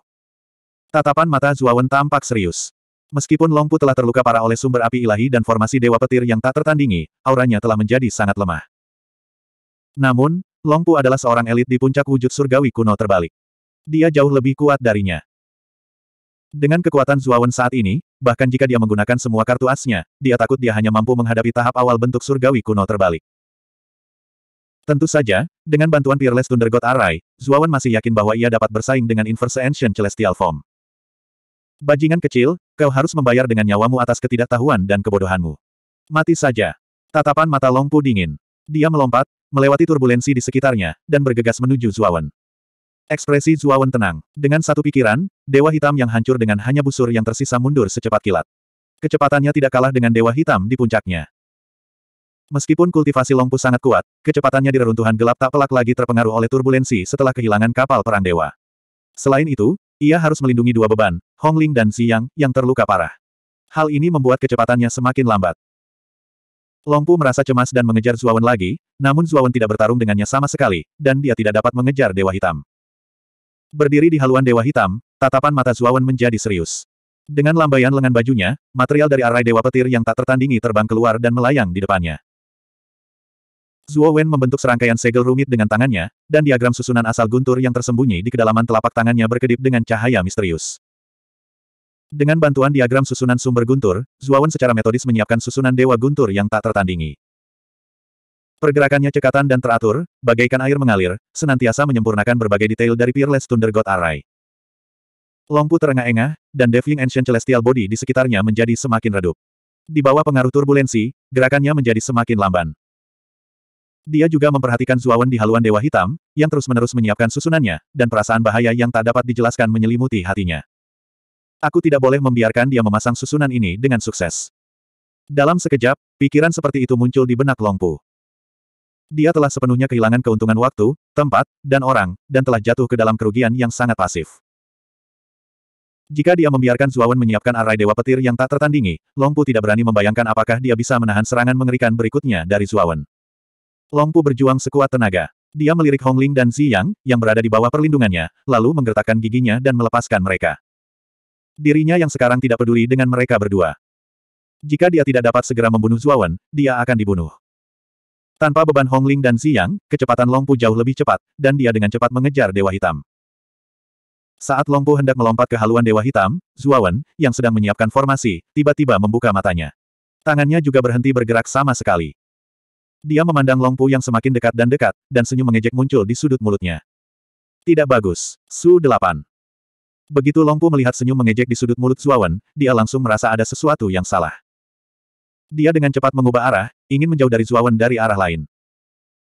Tatapan mata Zuawan tampak serius. Meskipun Longpu telah terluka parah oleh sumber api ilahi dan formasi dewa petir yang tak tertandingi, auranya telah menjadi sangat lemah. Namun, Longpu adalah seorang elit di puncak wujud surgawi kuno terbalik. Dia jauh lebih kuat darinya. Dengan kekuatan Zuawan saat ini, bahkan jika dia menggunakan semua kartu asnya, dia takut dia hanya mampu menghadapi tahap awal bentuk surgawi kuno terbalik. Tentu saja, dengan bantuan Peerless Thunder God Array, Zuawan masih yakin bahwa ia dapat bersaing dengan Inverse Ancient Celestial Form. Bajingan kecil, kau harus membayar dengan nyawamu atas ketidaktahuan dan kebodohanmu. Mati saja. Tatapan mata Longpu dingin. Dia melompat, melewati turbulensi di sekitarnya, dan bergegas menuju Zuawan. Ekspresi Zuawan tenang. Dengan satu pikiran, Dewa Hitam yang hancur dengan hanya busur yang tersisa mundur secepat kilat. Kecepatannya tidak kalah dengan Dewa Hitam di puncaknya. Meskipun kultivasi Longpu sangat kuat, kecepatannya di reruntuhan gelap tak pelak lagi terpengaruh oleh turbulensi setelah kehilangan kapal perang dewa. Selain itu, ia harus melindungi dua beban, Hongling dan Siang, yang terluka parah. Hal ini membuat kecepatannya semakin lambat. Longpu merasa cemas dan mengejar Zuawan lagi, namun Zuawan tidak bertarung dengannya sama sekali, dan dia tidak dapat mengejar Dewa Hitam. Berdiri di haluan Dewa Hitam, tatapan mata Zuawan menjadi serius. Dengan lambaian lengan bajunya, material dari arai Dewa Petir yang tak tertandingi terbang keluar dan melayang di depannya. Zuowen membentuk serangkaian segel rumit dengan tangannya, dan diagram susunan asal guntur yang tersembunyi di kedalaman telapak tangannya berkedip dengan cahaya misterius. Dengan bantuan diagram susunan sumber guntur, Zuawan secara metodis menyiapkan susunan dewa guntur yang tak tertandingi. Pergerakannya cekatan dan teratur, bagaikan air mengalir, senantiasa menyempurnakan berbagai detail dari Peerless Thunder God Array. Lompu terengah-engah, dan Deving Ancient Celestial Body di sekitarnya menjadi semakin redup. Di bawah pengaruh turbulensi, gerakannya menjadi semakin lamban. Dia juga memperhatikan Zuawan di haluan Dewa Hitam, yang terus-menerus menyiapkan susunannya, dan perasaan bahaya yang tak dapat dijelaskan menyelimuti hatinya. Aku tidak boleh membiarkan dia memasang susunan ini dengan sukses. Dalam sekejap, pikiran seperti itu muncul di benak Longpu. Dia telah sepenuhnya kehilangan keuntungan waktu, tempat, dan orang, dan telah jatuh ke dalam kerugian yang sangat pasif. Jika dia membiarkan Zuawan menyiapkan arai dewa petir yang tak tertandingi, Longpu tidak berani membayangkan apakah dia bisa menahan serangan mengerikan berikutnya dari Zuawan. Longpu berjuang sekuat tenaga. Dia melirik Hongling dan Ziyang, yang berada di bawah perlindungannya, lalu menggertakkan giginya dan melepaskan mereka. Dirinya yang sekarang tidak peduli dengan mereka berdua. Jika dia tidak dapat segera membunuh Zuawan, dia akan dibunuh. Tanpa beban Hongling dan Ziyang, kecepatan Longpu jauh lebih cepat, dan dia dengan cepat mengejar Dewa Hitam. Saat Longpu hendak melompat ke haluan Dewa Hitam, Zuawan, yang sedang menyiapkan formasi, tiba-tiba membuka matanya. Tangannya juga berhenti bergerak sama sekali. Dia memandang Longpu yang semakin dekat dan dekat, dan senyum mengejek muncul di sudut mulutnya. Tidak bagus. Su 8. Begitu Longpu melihat senyum mengejek di sudut mulut Zuawan, dia langsung merasa ada sesuatu yang salah. Dia dengan cepat mengubah arah, ingin menjauh dari Zuawan dari arah lain.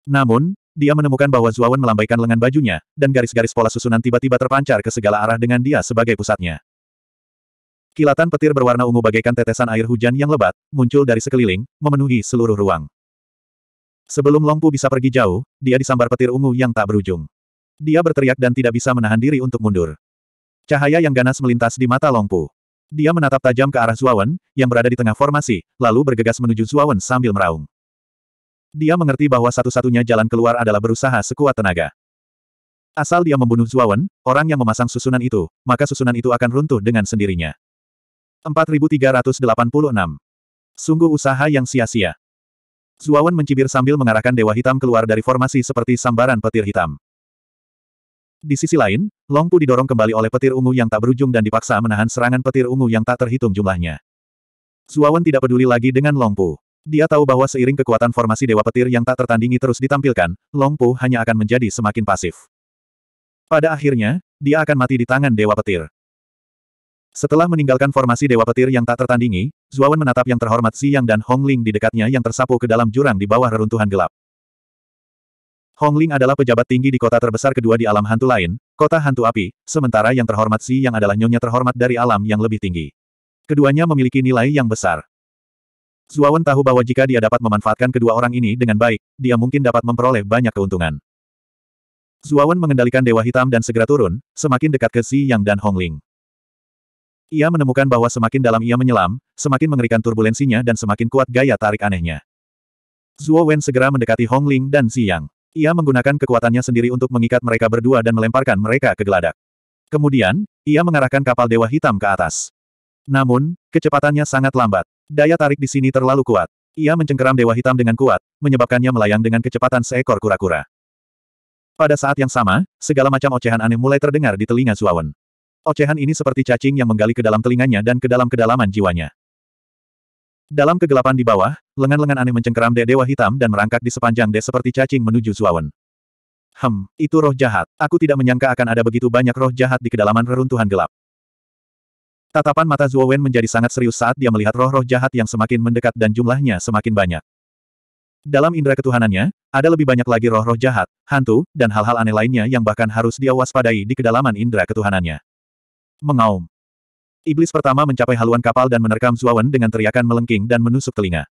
Namun, dia menemukan bahwa Zuawan melambaikan lengan bajunya, dan garis-garis pola susunan tiba-tiba terpancar ke segala arah dengan dia sebagai pusatnya. Kilatan petir berwarna ungu bagaikan tetesan air hujan yang lebat, muncul dari sekeliling, memenuhi seluruh ruang. Sebelum Longpu bisa pergi jauh, dia disambar petir ungu yang tak berujung. Dia berteriak dan tidak bisa menahan diri untuk mundur. Cahaya yang ganas melintas di mata Longpu. Dia menatap tajam ke arah Zuawan, yang berada di tengah formasi, lalu bergegas menuju Zuawan sambil meraung. Dia mengerti bahwa satu-satunya jalan keluar adalah berusaha sekuat tenaga. Asal dia membunuh Zuawan, orang yang memasang susunan itu, maka susunan itu akan runtuh dengan sendirinya. 4386. Sungguh usaha yang sia-sia. Zuawan mencibir sambil mengarahkan Dewa Hitam keluar dari formasi seperti sambaran petir hitam. Di sisi lain, Longpu didorong kembali oleh petir ungu yang tak berujung dan dipaksa menahan serangan petir ungu yang tak terhitung jumlahnya. Zuawan tidak peduli lagi dengan Longpu. Dia tahu bahwa seiring kekuatan formasi Dewa Petir yang tak tertandingi terus ditampilkan, Longpu hanya akan menjadi semakin pasif. Pada akhirnya, dia akan mati di tangan Dewa Petir. Setelah meninggalkan formasi Dewa Petir yang tak tertandingi, Zuawan menatap yang terhormat Siang dan Hong Ling di dekatnya yang tersapu ke dalam jurang di bawah reruntuhan gelap. Hong Ling adalah pejabat tinggi di kota terbesar kedua di alam hantu lain, kota hantu api, sementara yang terhormat Xi Yang adalah nyonya terhormat dari alam yang lebih tinggi. Keduanya memiliki nilai yang besar. Zuawan tahu bahwa jika dia dapat memanfaatkan kedua orang ini dengan baik, dia mungkin dapat memperoleh banyak keuntungan. Zuawan mengendalikan Dewa Hitam dan segera turun, semakin dekat ke Xi Yang dan Ling. Ia menemukan bahwa semakin dalam ia menyelam, semakin mengerikan turbulensinya dan semakin kuat gaya tarik anehnya. Zuo Wen segera mendekati Hong Ling dan Xi Yang. Ia menggunakan kekuatannya sendiri untuk mengikat mereka berdua dan melemparkan mereka ke geladak. Kemudian, ia mengarahkan kapal Dewa Hitam ke atas. Namun, kecepatannya sangat lambat. Daya tarik di sini terlalu kuat. Ia mencengkeram Dewa Hitam dengan kuat, menyebabkannya melayang dengan kecepatan seekor kura-kura. Pada saat yang sama, segala macam ocehan aneh mulai terdengar di telinga Zuawan. Ocehan ini seperti cacing yang menggali ke dalam telinganya dan ke dalam kedalaman jiwanya. Dalam kegelapan di bawah, lengan-lengan aneh mencengkeram de dewa hitam dan merangkak di sepanjang de seperti cacing menuju Zuawan. Hem, itu roh jahat. Aku tidak menyangka akan ada begitu banyak roh jahat di kedalaman reruntuhan gelap. Tatapan mata Zuowen menjadi sangat serius saat dia melihat roh-roh jahat yang semakin mendekat dan jumlahnya semakin banyak. Dalam indera ketuhanannya, ada lebih banyak lagi roh-roh jahat, hantu, dan hal-hal aneh lainnya yang bahkan harus dia waspadai di kedalaman indera ketuhanannya. Mengaum. Iblis pertama mencapai haluan kapal dan menerkam Zuawan dengan teriakan melengking dan menusuk telinga.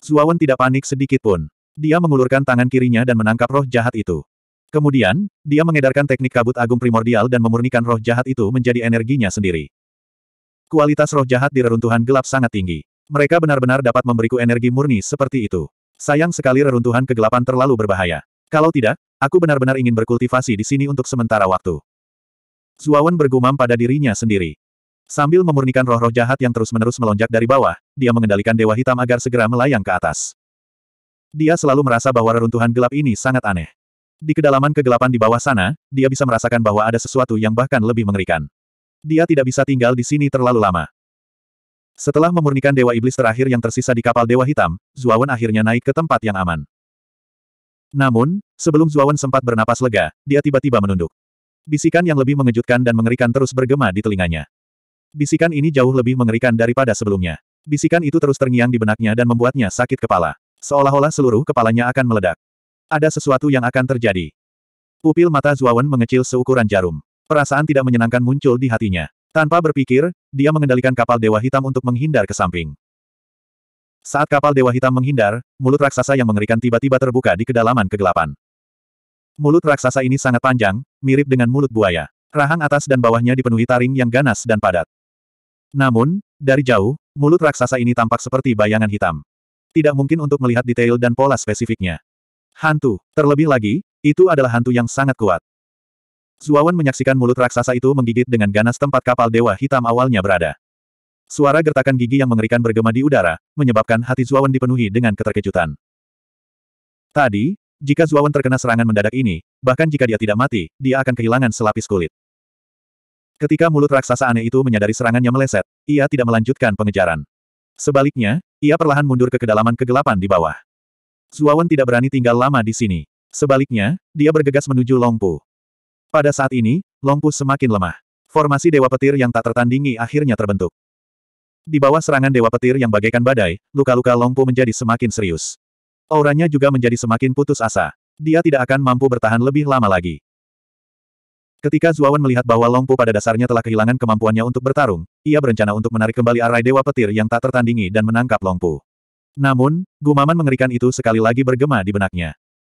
Zuawan tidak panik sedikit pun. Dia mengulurkan tangan kirinya dan menangkap roh jahat itu. Kemudian, dia mengedarkan teknik kabut agung primordial dan memurnikan roh jahat itu menjadi energinya sendiri. Kualitas roh jahat di reruntuhan gelap sangat tinggi. Mereka benar-benar dapat memberiku energi murni seperti itu. Sayang sekali reruntuhan kegelapan terlalu berbahaya. Kalau tidak, aku benar-benar ingin berkultivasi di sini untuk sementara waktu. Zuawan bergumam pada dirinya sendiri. Sambil memurnikan roh-roh jahat yang terus-menerus melonjak dari bawah, dia mengendalikan Dewa Hitam agar segera melayang ke atas. Dia selalu merasa bahwa reruntuhan gelap ini sangat aneh. Di kedalaman kegelapan di bawah sana, dia bisa merasakan bahwa ada sesuatu yang bahkan lebih mengerikan. Dia tidak bisa tinggal di sini terlalu lama. Setelah memurnikan Dewa Iblis terakhir yang tersisa di kapal Dewa Hitam, Zuawan akhirnya naik ke tempat yang aman. Namun, sebelum Zuawan sempat bernapas lega, dia tiba-tiba menunduk. Bisikan yang lebih mengejutkan dan mengerikan terus bergema di telinganya. Bisikan ini jauh lebih mengerikan daripada sebelumnya. Bisikan itu terus terngiang di benaknya dan membuatnya sakit kepala. Seolah-olah seluruh kepalanya akan meledak. Ada sesuatu yang akan terjadi. Pupil mata Zuawan mengecil seukuran jarum. Perasaan tidak menyenangkan muncul di hatinya. Tanpa berpikir, dia mengendalikan kapal Dewa Hitam untuk menghindar ke samping. Saat kapal Dewa Hitam menghindar, mulut raksasa yang mengerikan tiba-tiba terbuka di kedalaman kegelapan. Mulut raksasa ini sangat panjang, mirip dengan mulut buaya. Rahang atas dan bawahnya dipenuhi taring yang ganas dan padat. Namun, dari jauh, mulut raksasa ini tampak seperti bayangan hitam. Tidak mungkin untuk melihat detail dan pola spesifiknya. Hantu, terlebih lagi, itu adalah hantu yang sangat kuat. Zuawan menyaksikan mulut raksasa itu menggigit dengan ganas tempat kapal dewa hitam awalnya berada. Suara gertakan gigi yang mengerikan bergema di udara, menyebabkan hati Zuawan dipenuhi dengan keterkejutan. Tadi, jika Zuawan terkena serangan mendadak ini, bahkan jika dia tidak mati, dia akan kehilangan selapis kulit. Ketika mulut raksasa aneh itu menyadari serangannya meleset, ia tidak melanjutkan pengejaran. Sebaliknya, ia perlahan mundur ke kedalaman kegelapan di bawah. Zuawan tidak berani tinggal lama di sini. Sebaliknya, dia bergegas menuju Longpu. Pada saat ini, Longpu semakin lemah. Formasi Dewa Petir yang tak tertandingi akhirnya terbentuk. Di bawah serangan Dewa Petir yang bagaikan badai, luka-luka Longpu menjadi semakin serius. Auranya juga menjadi semakin putus asa. Dia tidak akan mampu bertahan lebih lama lagi. Ketika Zuawan melihat bahwa Longpu pada dasarnya telah kehilangan kemampuannya untuk bertarung, ia berencana untuk menarik kembali arai Dewa Petir yang tak tertandingi dan menangkap Longpu. Namun, gumaman mengerikan itu sekali lagi bergema di benaknya.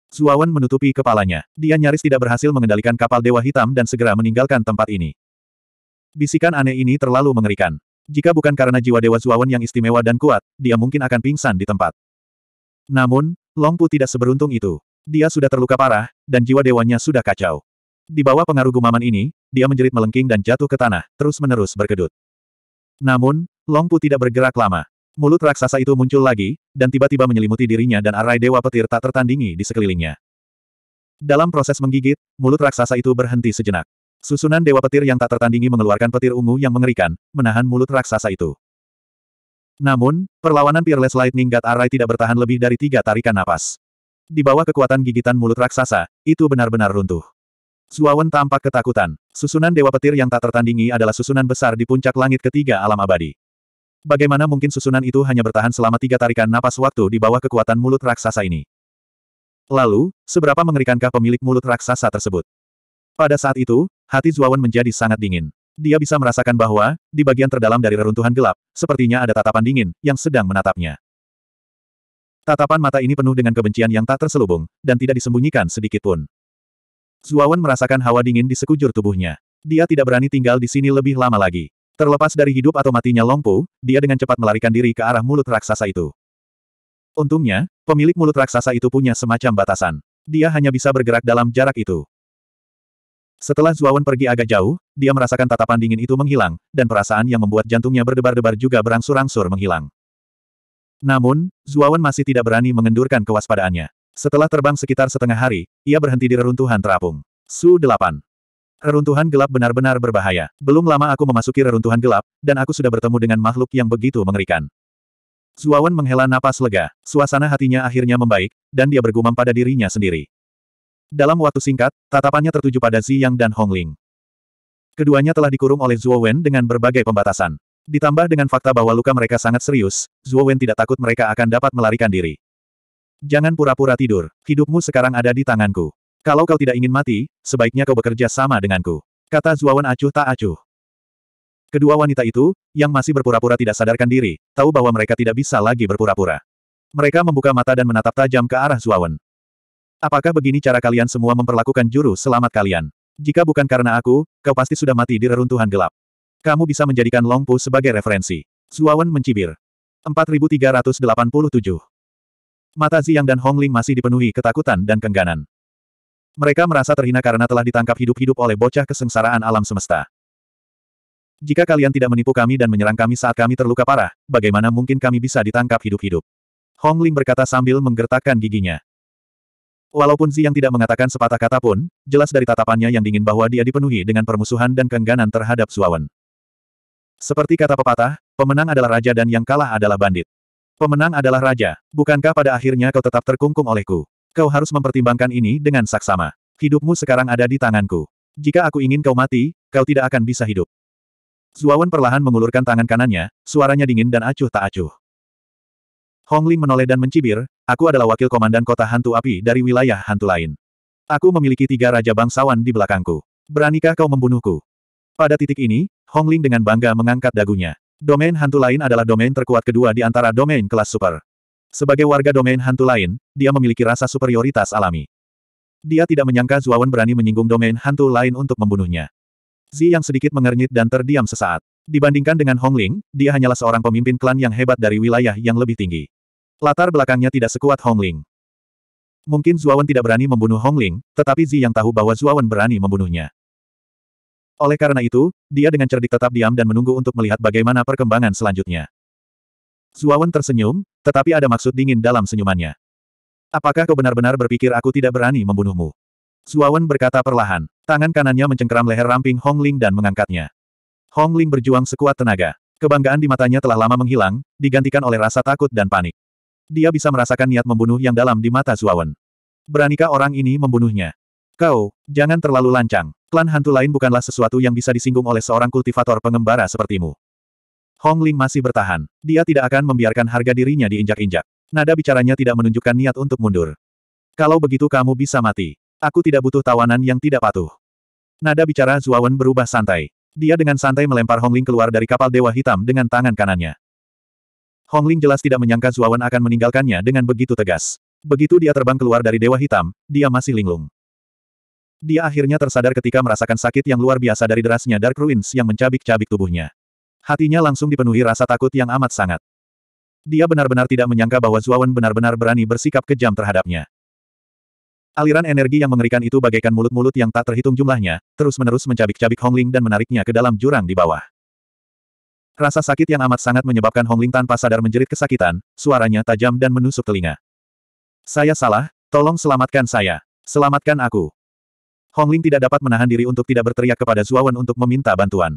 Zuawan menutupi kepalanya. Dia nyaris tidak berhasil mengendalikan kapal Dewa Hitam dan segera meninggalkan tempat ini. Bisikan aneh ini terlalu mengerikan. Jika bukan karena jiwa Dewa Zuawan yang istimewa dan kuat, dia mungkin akan pingsan di tempat. Namun, Longpu tidak seberuntung itu. Dia sudah terluka parah, dan jiwa dewanya sudah kacau. Di bawah pengaruh gumaman ini, dia menjerit melengking dan jatuh ke tanah, terus-menerus berkedut. Namun, Long Pu tidak bergerak lama. Mulut raksasa itu muncul lagi, dan tiba-tiba menyelimuti dirinya dan arai dewa petir tak tertandingi di sekelilingnya. Dalam proses menggigit, mulut raksasa itu berhenti sejenak. Susunan dewa petir yang tak tertandingi mengeluarkan petir ungu yang mengerikan, menahan mulut raksasa itu. Namun, perlawanan Peerless Lightning God Arai tidak bertahan lebih dari tiga tarikan napas. Di bawah kekuatan gigitan mulut raksasa, itu benar-benar runtuh. Suawan tampak ketakutan. Susunan Dewa Petir yang tak tertandingi adalah susunan besar di puncak langit ketiga alam abadi. Bagaimana mungkin susunan itu hanya bertahan selama tiga tarikan napas waktu di bawah kekuatan mulut raksasa ini? Lalu, seberapa mengerikankah pemilik mulut raksasa tersebut? Pada saat itu, hati Zuawan menjadi sangat dingin. Dia bisa merasakan bahwa, di bagian terdalam dari reruntuhan gelap, sepertinya ada tatapan dingin, yang sedang menatapnya. Tatapan mata ini penuh dengan kebencian yang tak terselubung, dan tidak disembunyikan sedikitpun. Zuawan merasakan hawa dingin di sekujur tubuhnya. Dia tidak berani tinggal di sini lebih lama lagi. Terlepas dari hidup atau matinya Longpu, dia dengan cepat melarikan diri ke arah mulut raksasa itu. Untungnya, pemilik mulut raksasa itu punya semacam batasan. Dia hanya bisa bergerak dalam jarak itu. Setelah Zuawan pergi agak jauh, dia merasakan tatapan dingin itu menghilang, dan perasaan yang membuat jantungnya berdebar-debar juga berangsur-angsur menghilang. Namun, Zuawan masih tidak berani mengendurkan kewaspadaannya. Setelah terbang sekitar setengah hari, ia berhenti di reruntuhan terapung. Su 8. Reruntuhan gelap benar-benar berbahaya. Belum lama aku memasuki reruntuhan gelap, dan aku sudah bertemu dengan makhluk yang begitu mengerikan. Zuawan menghela napas lega, suasana hatinya akhirnya membaik, dan dia bergumam pada dirinya sendiri. Dalam waktu singkat, tatapannya tertuju pada Ziyang dan Hong Ling. Keduanya telah dikurung oleh Zuo dengan berbagai pembatasan. Ditambah dengan fakta bahwa luka mereka sangat serius, Zuo tidak takut mereka akan dapat melarikan diri. Jangan pura-pura tidur, hidupmu sekarang ada di tanganku. Kalau kau tidak ingin mati, sebaiknya kau bekerja sama denganku. Kata Zuawan acuh tak acuh. Kedua wanita itu, yang masih berpura-pura tidak sadarkan diri, tahu bahwa mereka tidak bisa lagi berpura-pura. Mereka membuka mata dan menatap tajam ke arah Zuawan. Apakah begini cara kalian semua memperlakukan juru selamat kalian? Jika bukan karena aku, kau pasti sudah mati di reruntuhan gelap. Kamu bisa menjadikan Longpu sebagai referensi. Zuawan mencibir. 4387 Mata Ziyang dan Hong Ling masih dipenuhi ketakutan dan kengganan. Mereka merasa terhina karena telah ditangkap hidup-hidup oleh bocah kesengsaraan alam semesta. Jika kalian tidak menipu kami dan menyerang kami saat kami terluka parah, bagaimana mungkin kami bisa ditangkap hidup-hidup? Hong Ling berkata sambil menggertakkan giginya. Walaupun Ziyang tidak mengatakan sepatah kata pun, jelas dari tatapannya yang dingin bahwa dia dipenuhi dengan permusuhan dan kengganan terhadap Suawan. Seperti kata pepatah, pemenang adalah raja dan yang kalah adalah bandit. Pemenang adalah raja. Bukankah pada akhirnya kau tetap terkungkung olehku? Kau harus mempertimbangkan ini dengan saksama. Hidupmu sekarang ada di tanganku. Jika aku ingin kau mati, kau tidak akan bisa hidup. Zuawan perlahan mengulurkan tangan kanannya, suaranya dingin dan acuh tak acuh. Hongling menoleh dan mencibir, aku adalah wakil komandan kota hantu api dari wilayah hantu lain. Aku memiliki tiga raja bangsawan di belakangku. Beranikah kau membunuhku? Pada titik ini, Hongling dengan bangga mengangkat dagunya. Domain hantu lain adalah domain terkuat kedua di antara domain kelas super. Sebagai warga domain hantu lain, dia memiliki rasa superioritas alami. Dia tidak menyangka Zuawan berani menyinggung domain hantu lain untuk membunuhnya. Zi yang sedikit mengernyit dan terdiam sesaat. Dibandingkan dengan Hong Ling, dia hanyalah seorang pemimpin klan yang hebat dari wilayah yang lebih tinggi. Latar belakangnya tidak sekuat Hong Ling. Mungkin Zuawan tidak berani membunuh Hong Ling, tetapi Zi yang tahu bahwa Zuawan berani membunuhnya. Oleh karena itu, dia dengan cerdik tetap diam dan menunggu untuk melihat bagaimana perkembangan selanjutnya. Zuawan tersenyum, tetapi ada maksud dingin dalam senyumannya. Apakah kau benar-benar berpikir aku tidak berani membunuhmu? Zuawan berkata perlahan. Tangan kanannya mencengkeram leher ramping Hong Ling dan mengangkatnya. Hong Ling berjuang sekuat tenaga. Kebanggaan di matanya telah lama menghilang, digantikan oleh rasa takut dan panik. Dia bisa merasakan niat membunuh yang dalam di mata Zuawan. Beranikah orang ini membunuhnya? Kau, jangan terlalu lancang. Klan hantu lain bukanlah sesuatu yang bisa disinggung oleh seorang kultivator pengembara sepertimu. Hong Ling masih bertahan. Dia tidak akan membiarkan harga dirinya diinjak-injak. Nada bicaranya tidak menunjukkan niat untuk mundur. Kalau begitu kamu bisa mati. Aku tidak butuh tawanan yang tidak patuh. Nada bicara Zuawan berubah santai. Dia dengan santai melempar Hong Ling keluar dari kapal Dewa Hitam dengan tangan kanannya. Hong Ling jelas tidak menyangka Zuawan akan meninggalkannya dengan begitu tegas. Begitu dia terbang keluar dari Dewa Hitam, dia masih linglung. Dia akhirnya tersadar ketika merasakan sakit yang luar biasa dari derasnya Dark Ruins yang mencabik-cabik tubuhnya. Hatinya langsung dipenuhi rasa takut yang amat sangat. Dia benar-benar tidak menyangka bahwa Zuawan benar-benar berani bersikap kejam terhadapnya. Aliran energi yang mengerikan itu bagaikan mulut-mulut yang tak terhitung jumlahnya, terus-menerus mencabik-cabik Hongling dan menariknya ke dalam jurang di bawah. Rasa sakit yang amat sangat menyebabkan Hongling tanpa sadar menjerit kesakitan, suaranya tajam dan menusuk telinga. Saya salah, tolong selamatkan saya. Selamatkan aku. Hong Ling tidak dapat menahan diri untuk tidak berteriak kepada Zuawan untuk meminta bantuan.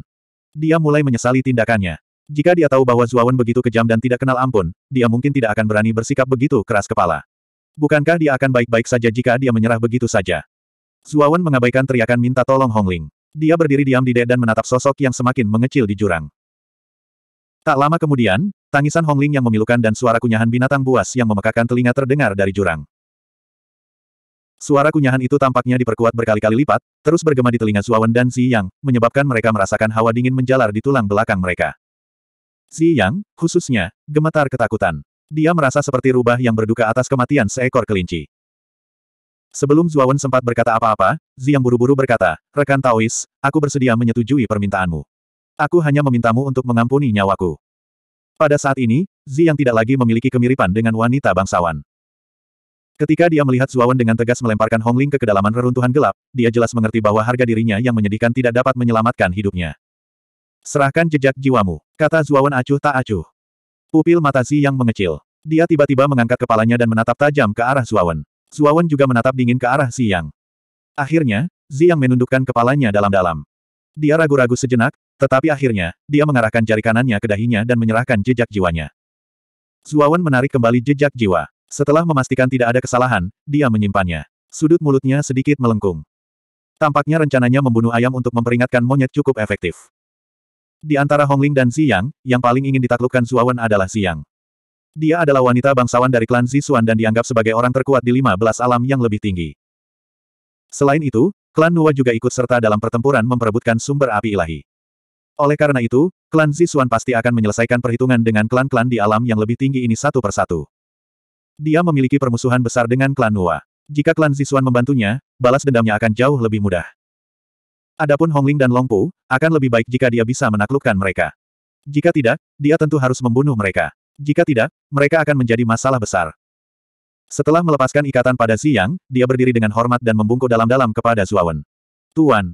Dia mulai menyesali tindakannya. Jika dia tahu bahwa Zuawan begitu kejam dan tidak kenal ampun, dia mungkin tidak akan berani bersikap begitu keras kepala. Bukankah dia akan baik-baik saja jika dia menyerah begitu saja? Zuawan mengabaikan teriakan minta tolong Hong Ling. Dia berdiri diam di dek dan menatap sosok yang semakin mengecil di jurang. Tak lama kemudian, tangisan Hong Ling yang memilukan dan suara kunyahan binatang buas yang memekakan telinga terdengar dari jurang. Suara kunyahan itu tampaknya diperkuat berkali-kali lipat, terus bergema di telinga Zuawan dan Xi Yang, menyebabkan mereka merasakan hawa dingin menjalar di tulang belakang mereka. Xi Yang, khususnya, gemetar ketakutan. Dia merasa seperti rubah yang berduka atas kematian seekor kelinci. Sebelum Zuawan sempat berkata apa-apa, Zi yang buru-buru berkata, Rekan Taois, aku bersedia menyetujui permintaanmu. Aku hanya memintamu untuk mengampuni nyawaku. Pada saat ini, Zi yang tidak lagi memiliki kemiripan dengan wanita bangsawan. Ketika dia melihat Zuawan dengan tegas melemparkan Hong Ling ke kedalaman reruntuhan gelap, dia jelas mengerti bahwa harga dirinya yang menyedihkan tidak dapat menyelamatkan hidupnya. Serahkan jejak jiwamu, kata Zuawan acuh tak acuh. Pupil mata Zi yang mengecil. Dia tiba-tiba mengangkat kepalanya dan menatap tajam ke arah Zuawan. Zuawan juga menatap dingin ke arah Zi Yang. Akhirnya, Zi Yang menundukkan kepalanya dalam-dalam. Dia ragu-ragu sejenak, tetapi akhirnya, dia mengarahkan jari kanannya ke dahinya dan menyerahkan jejak jiwanya. Zuawan menarik kembali jejak jiwa. Setelah memastikan tidak ada kesalahan, dia menyimpannya. Sudut mulutnya sedikit melengkung. Tampaknya rencananya membunuh ayam untuk memperingatkan monyet cukup efektif. Di antara Hongling dan Ziyang, yang paling ingin ditaklukkan Zuawan adalah Ziyang. Dia adalah wanita bangsawan dari klan Zisuan dan dianggap sebagai orang terkuat di 15 alam yang lebih tinggi. Selain itu, klan Nuwa juga ikut serta dalam pertempuran memperebutkan sumber api ilahi. Oleh karena itu, klan Zisuan pasti akan menyelesaikan perhitungan dengan klan-klan di alam yang lebih tinggi ini satu persatu. Dia memiliki permusuhan besar dengan klan Nua. Jika klan Zisuan membantunya, balas dendamnya akan jauh lebih mudah. Adapun Hongling dan Longpu, akan lebih baik jika dia bisa menaklukkan mereka. Jika tidak, dia tentu harus membunuh mereka. Jika tidak, mereka akan menjadi masalah besar. Setelah melepaskan ikatan pada Ziyang, dia berdiri dengan hormat dan membungkuk dalam-dalam kepada Zuawan. Tuan,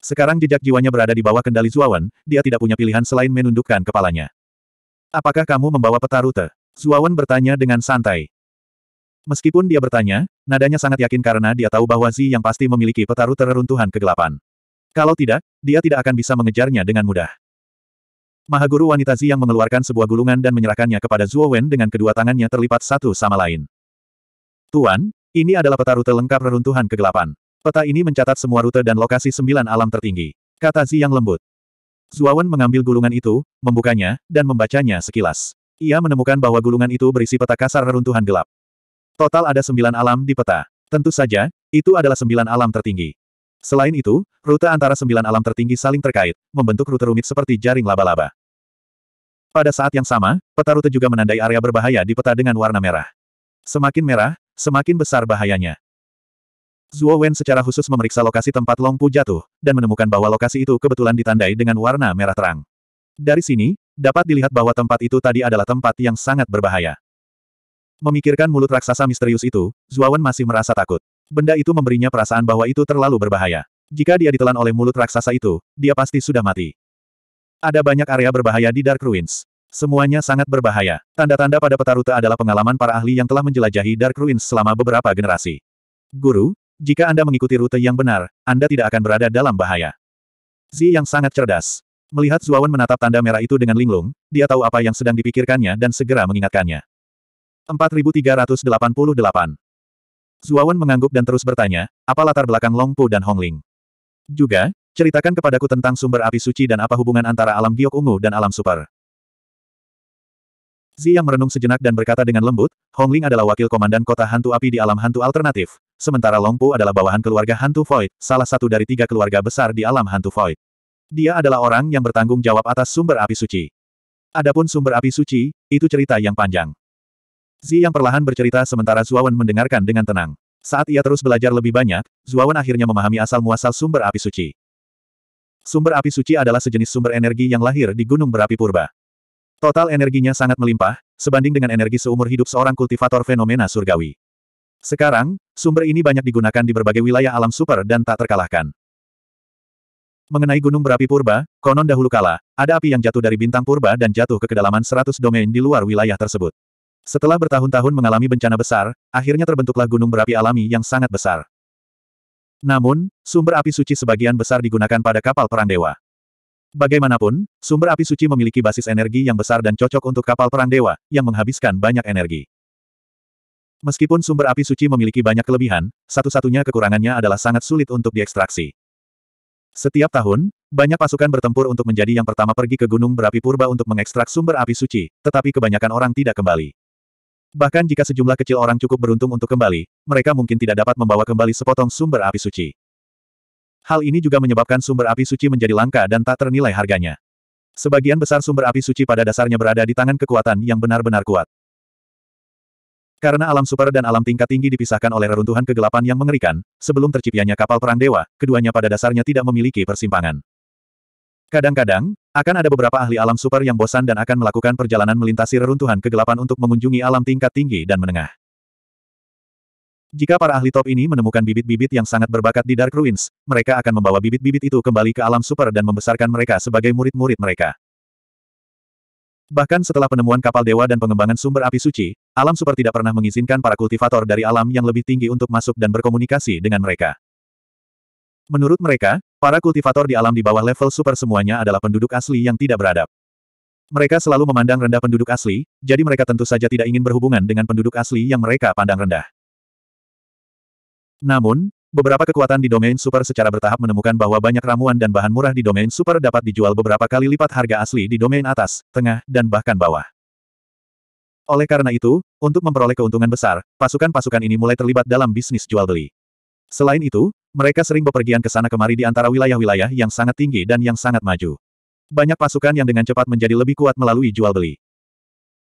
sekarang jejak jiwanya berada di bawah kendali Zuawan, dia tidak punya pilihan selain menundukkan kepalanya. Apakah kamu membawa peta rute? Zuawan bertanya dengan santai. Meskipun dia bertanya, nadanya sangat yakin karena dia tahu bahwa Zi yang pasti memiliki petaruh tereruntuhan kegelapan. Kalau tidak, dia tidak akan bisa mengejarnya dengan mudah. Mahaguru wanita Zi yang mengeluarkan sebuah gulungan dan menyerahkannya kepada Zuo dengan kedua tangannya terlipat satu sama lain. Tuan, ini adalah peta rute lengkap reruntuhan kegelapan. Peta ini mencatat semua rute dan lokasi sembilan alam tertinggi, kata Zi yang lembut. Zuawan mengambil gulungan itu, membukanya, dan membacanya sekilas. Ia menemukan bahwa gulungan itu berisi peta kasar reruntuhan gelap. Total ada sembilan alam di peta. Tentu saja, itu adalah sembilan alam tertinggi. Selain itu, rute antara sembilan alam tertinggi saling terkait, membentuk rute rumit seperti jaring laba-laba. Pada saat yang sama, peta rute juga menandai area berbahaya di peta dengan warna merah. Semakin merah, semakin besar bahayanya. Zhuo Wen secara khusus memeriksa lokasi tempat Long Pu jatuh, dan menemukan bahwa lokasi itu kebetulan ditandai dengan warna merah terang. Dari sini, dapat dilihat bahwa tempat itu tadi adalah tempat yang sangat berbahaya. Memikirkan mulut raksasa misterius itu, Zuawan masih merasa takut. Benda itu memberinya perasaan bahwa itu terlalu berbahaya. Jika dia ditelan oleh mulut raksasa itu, dia pasti sudah mati. Ada banyak area berbahaya di Dark Ruins. Semuanya sangat berbahaya. Tanda-tanda pada peta rute adalah pengalaman para ahli yang telah menjelajahi Dark Ruins selama beberapa generasi. Guru, jika Anda mengikuti rute yang benar, Anda tidak akan berada dalam bahaya. Zi yang sangat cerdas. Melihat Zuawan menatap tanda merah itu dengan linglung, dia tahu apa yang sedang dipikirkannya dan segera mengingatkannya. 4388 Zuawan mengangguk dan terus bertanya, apa latar belakang Long Pu dan Hong Ling? Juga, ceritakan kepadaku tentang sumber api suci dan apa hubungan antara alam giok ungu dan alam super. Zi yang merenung sejenak dan berkata dengan lembut, Hong Ling adalah wakil komandan kota hantu api di alam hantu alternatif, sementara Long Pu adalah bawahan keluarga hantu Void, salah satu dari tiga keluarga besar di alam hantu Void. Dia adalah orang yang bertanggung jawab atas sumber api suci. Adapun sumber api suci, itu cerita yang panjang. Zi yang perlahan bercerita sementara Zuawan mendengarkan dengan tenang. Saat ia terus belajar lebih banyak, Zuawan akhirnya memahami asal-muasal sumber api suci. Sumber api suci adalah sejenis sumber energi yang lahir di gunung berapi purba. Total energinya sangat melimpah, sebanding dengan energi seumur hidup seorang kultivator fenomena surgawi. Sekarang, sumber ini banyak digunakan di berbagai wilayah alam super dan tak terkalahkan. Mengenai gunung berapi purba, konon dahulu kala, ada api yang jatuh dari bintang purba dan jatuh ke kedalaman 100 domain di luar wilayah tersebut. Setelah bertahun-tahun mengalami bencana besar, akhirnya terbentuklah gunung berapi alami yang sangat besar. Namun, sumber api suci sebagian besar digunakan pada kapal perang dewa. Bagaimanapun, sumber api suci memiliki basis energi yang besar dan cocok untuk kapal perang dewa, yang menghabiskan banyak energi. Meskipun sumber api suci memiliki banyak kelebihan, satu-satunya kekurangannya adalah sangat sulit untuk diekstraksi. Setiap tahun, banyak pasukan bertempur untuk menjadi yang pertama pergi ke gunung berapi purba untuk mengekstrak sumber api suci, tetapi kebanyakan orang tidak kembali. Bahkan jika sejumlah kecil orang cukup beruntung untuk kembali, mereka mungkin tidak dapat membawa kembali sepotong sumber api suci. Hal ini juga menyebabkan sumber api suci menjadi langka dan tak ternilai harganya. Sebagian besar sumber api suci pada dasarnya berada di tangan kekuatan yang benar-benar kuat. Karena alam super dan alam tingkat tinggi dipisahkan oleh reruntuhan kegelapan yang mengerikan, sebelum terciptanya kapal perang dewa, keduanya pada dasarnya tidak memiliki persimpangan. Kadang-kadang, akan ada beberapa ahli alam super yang bosan dan akan melakukan perjalanan melintasi reruntuhan kegelapan untuk mengunjungi alam tingkat tinggi dan menengah. Jika para ahli top ini menemukan bibit-bibit yang sangat berbakat di Dark Ruins, mereka akan membawa bibit-bibit itu kembali ke alam super dan membesarkan mereka sebagai murid-murid mereka. Bahkan setelah penemuan kapal dewa dan pengembangan sumber api suci, alam super tidak pernah mengizinkan para kultivator dari alam yang lebih tinggi untuk masuk dan berkomunikasi dengan mereka. Menurut mereka, para kultivator di alam di bawah level super semuanya adalah penduduk asli yang tidak beradab. Mereka selalu memandang rendah penduduk asli, jadi mereka tentu saja tidak ingin berhubungan dengan penduduk asli yang mereka pandang rendah. Namun, Beberapa kekuatan di domain super secara bertahap menemukan bahwa banyak ramuan dan bahan murah di domain super dapat dijual beberapa kali lipat harga asli di domain atas, tengah, dan bahkan bawah. Oleh karena itu, untuk memperoleh keuntungan besar, pasukan-pasukan ini mulai terlibat dalam bisnis jual-beli. Selain itu, mereka sering bepergian ke sana kemari di antara wilayah-wilayah yang sangat tinggi dan yang sangat maju. Banyak pasukan yang dengan cepat menjadi lebih kuat melalui jual-beli.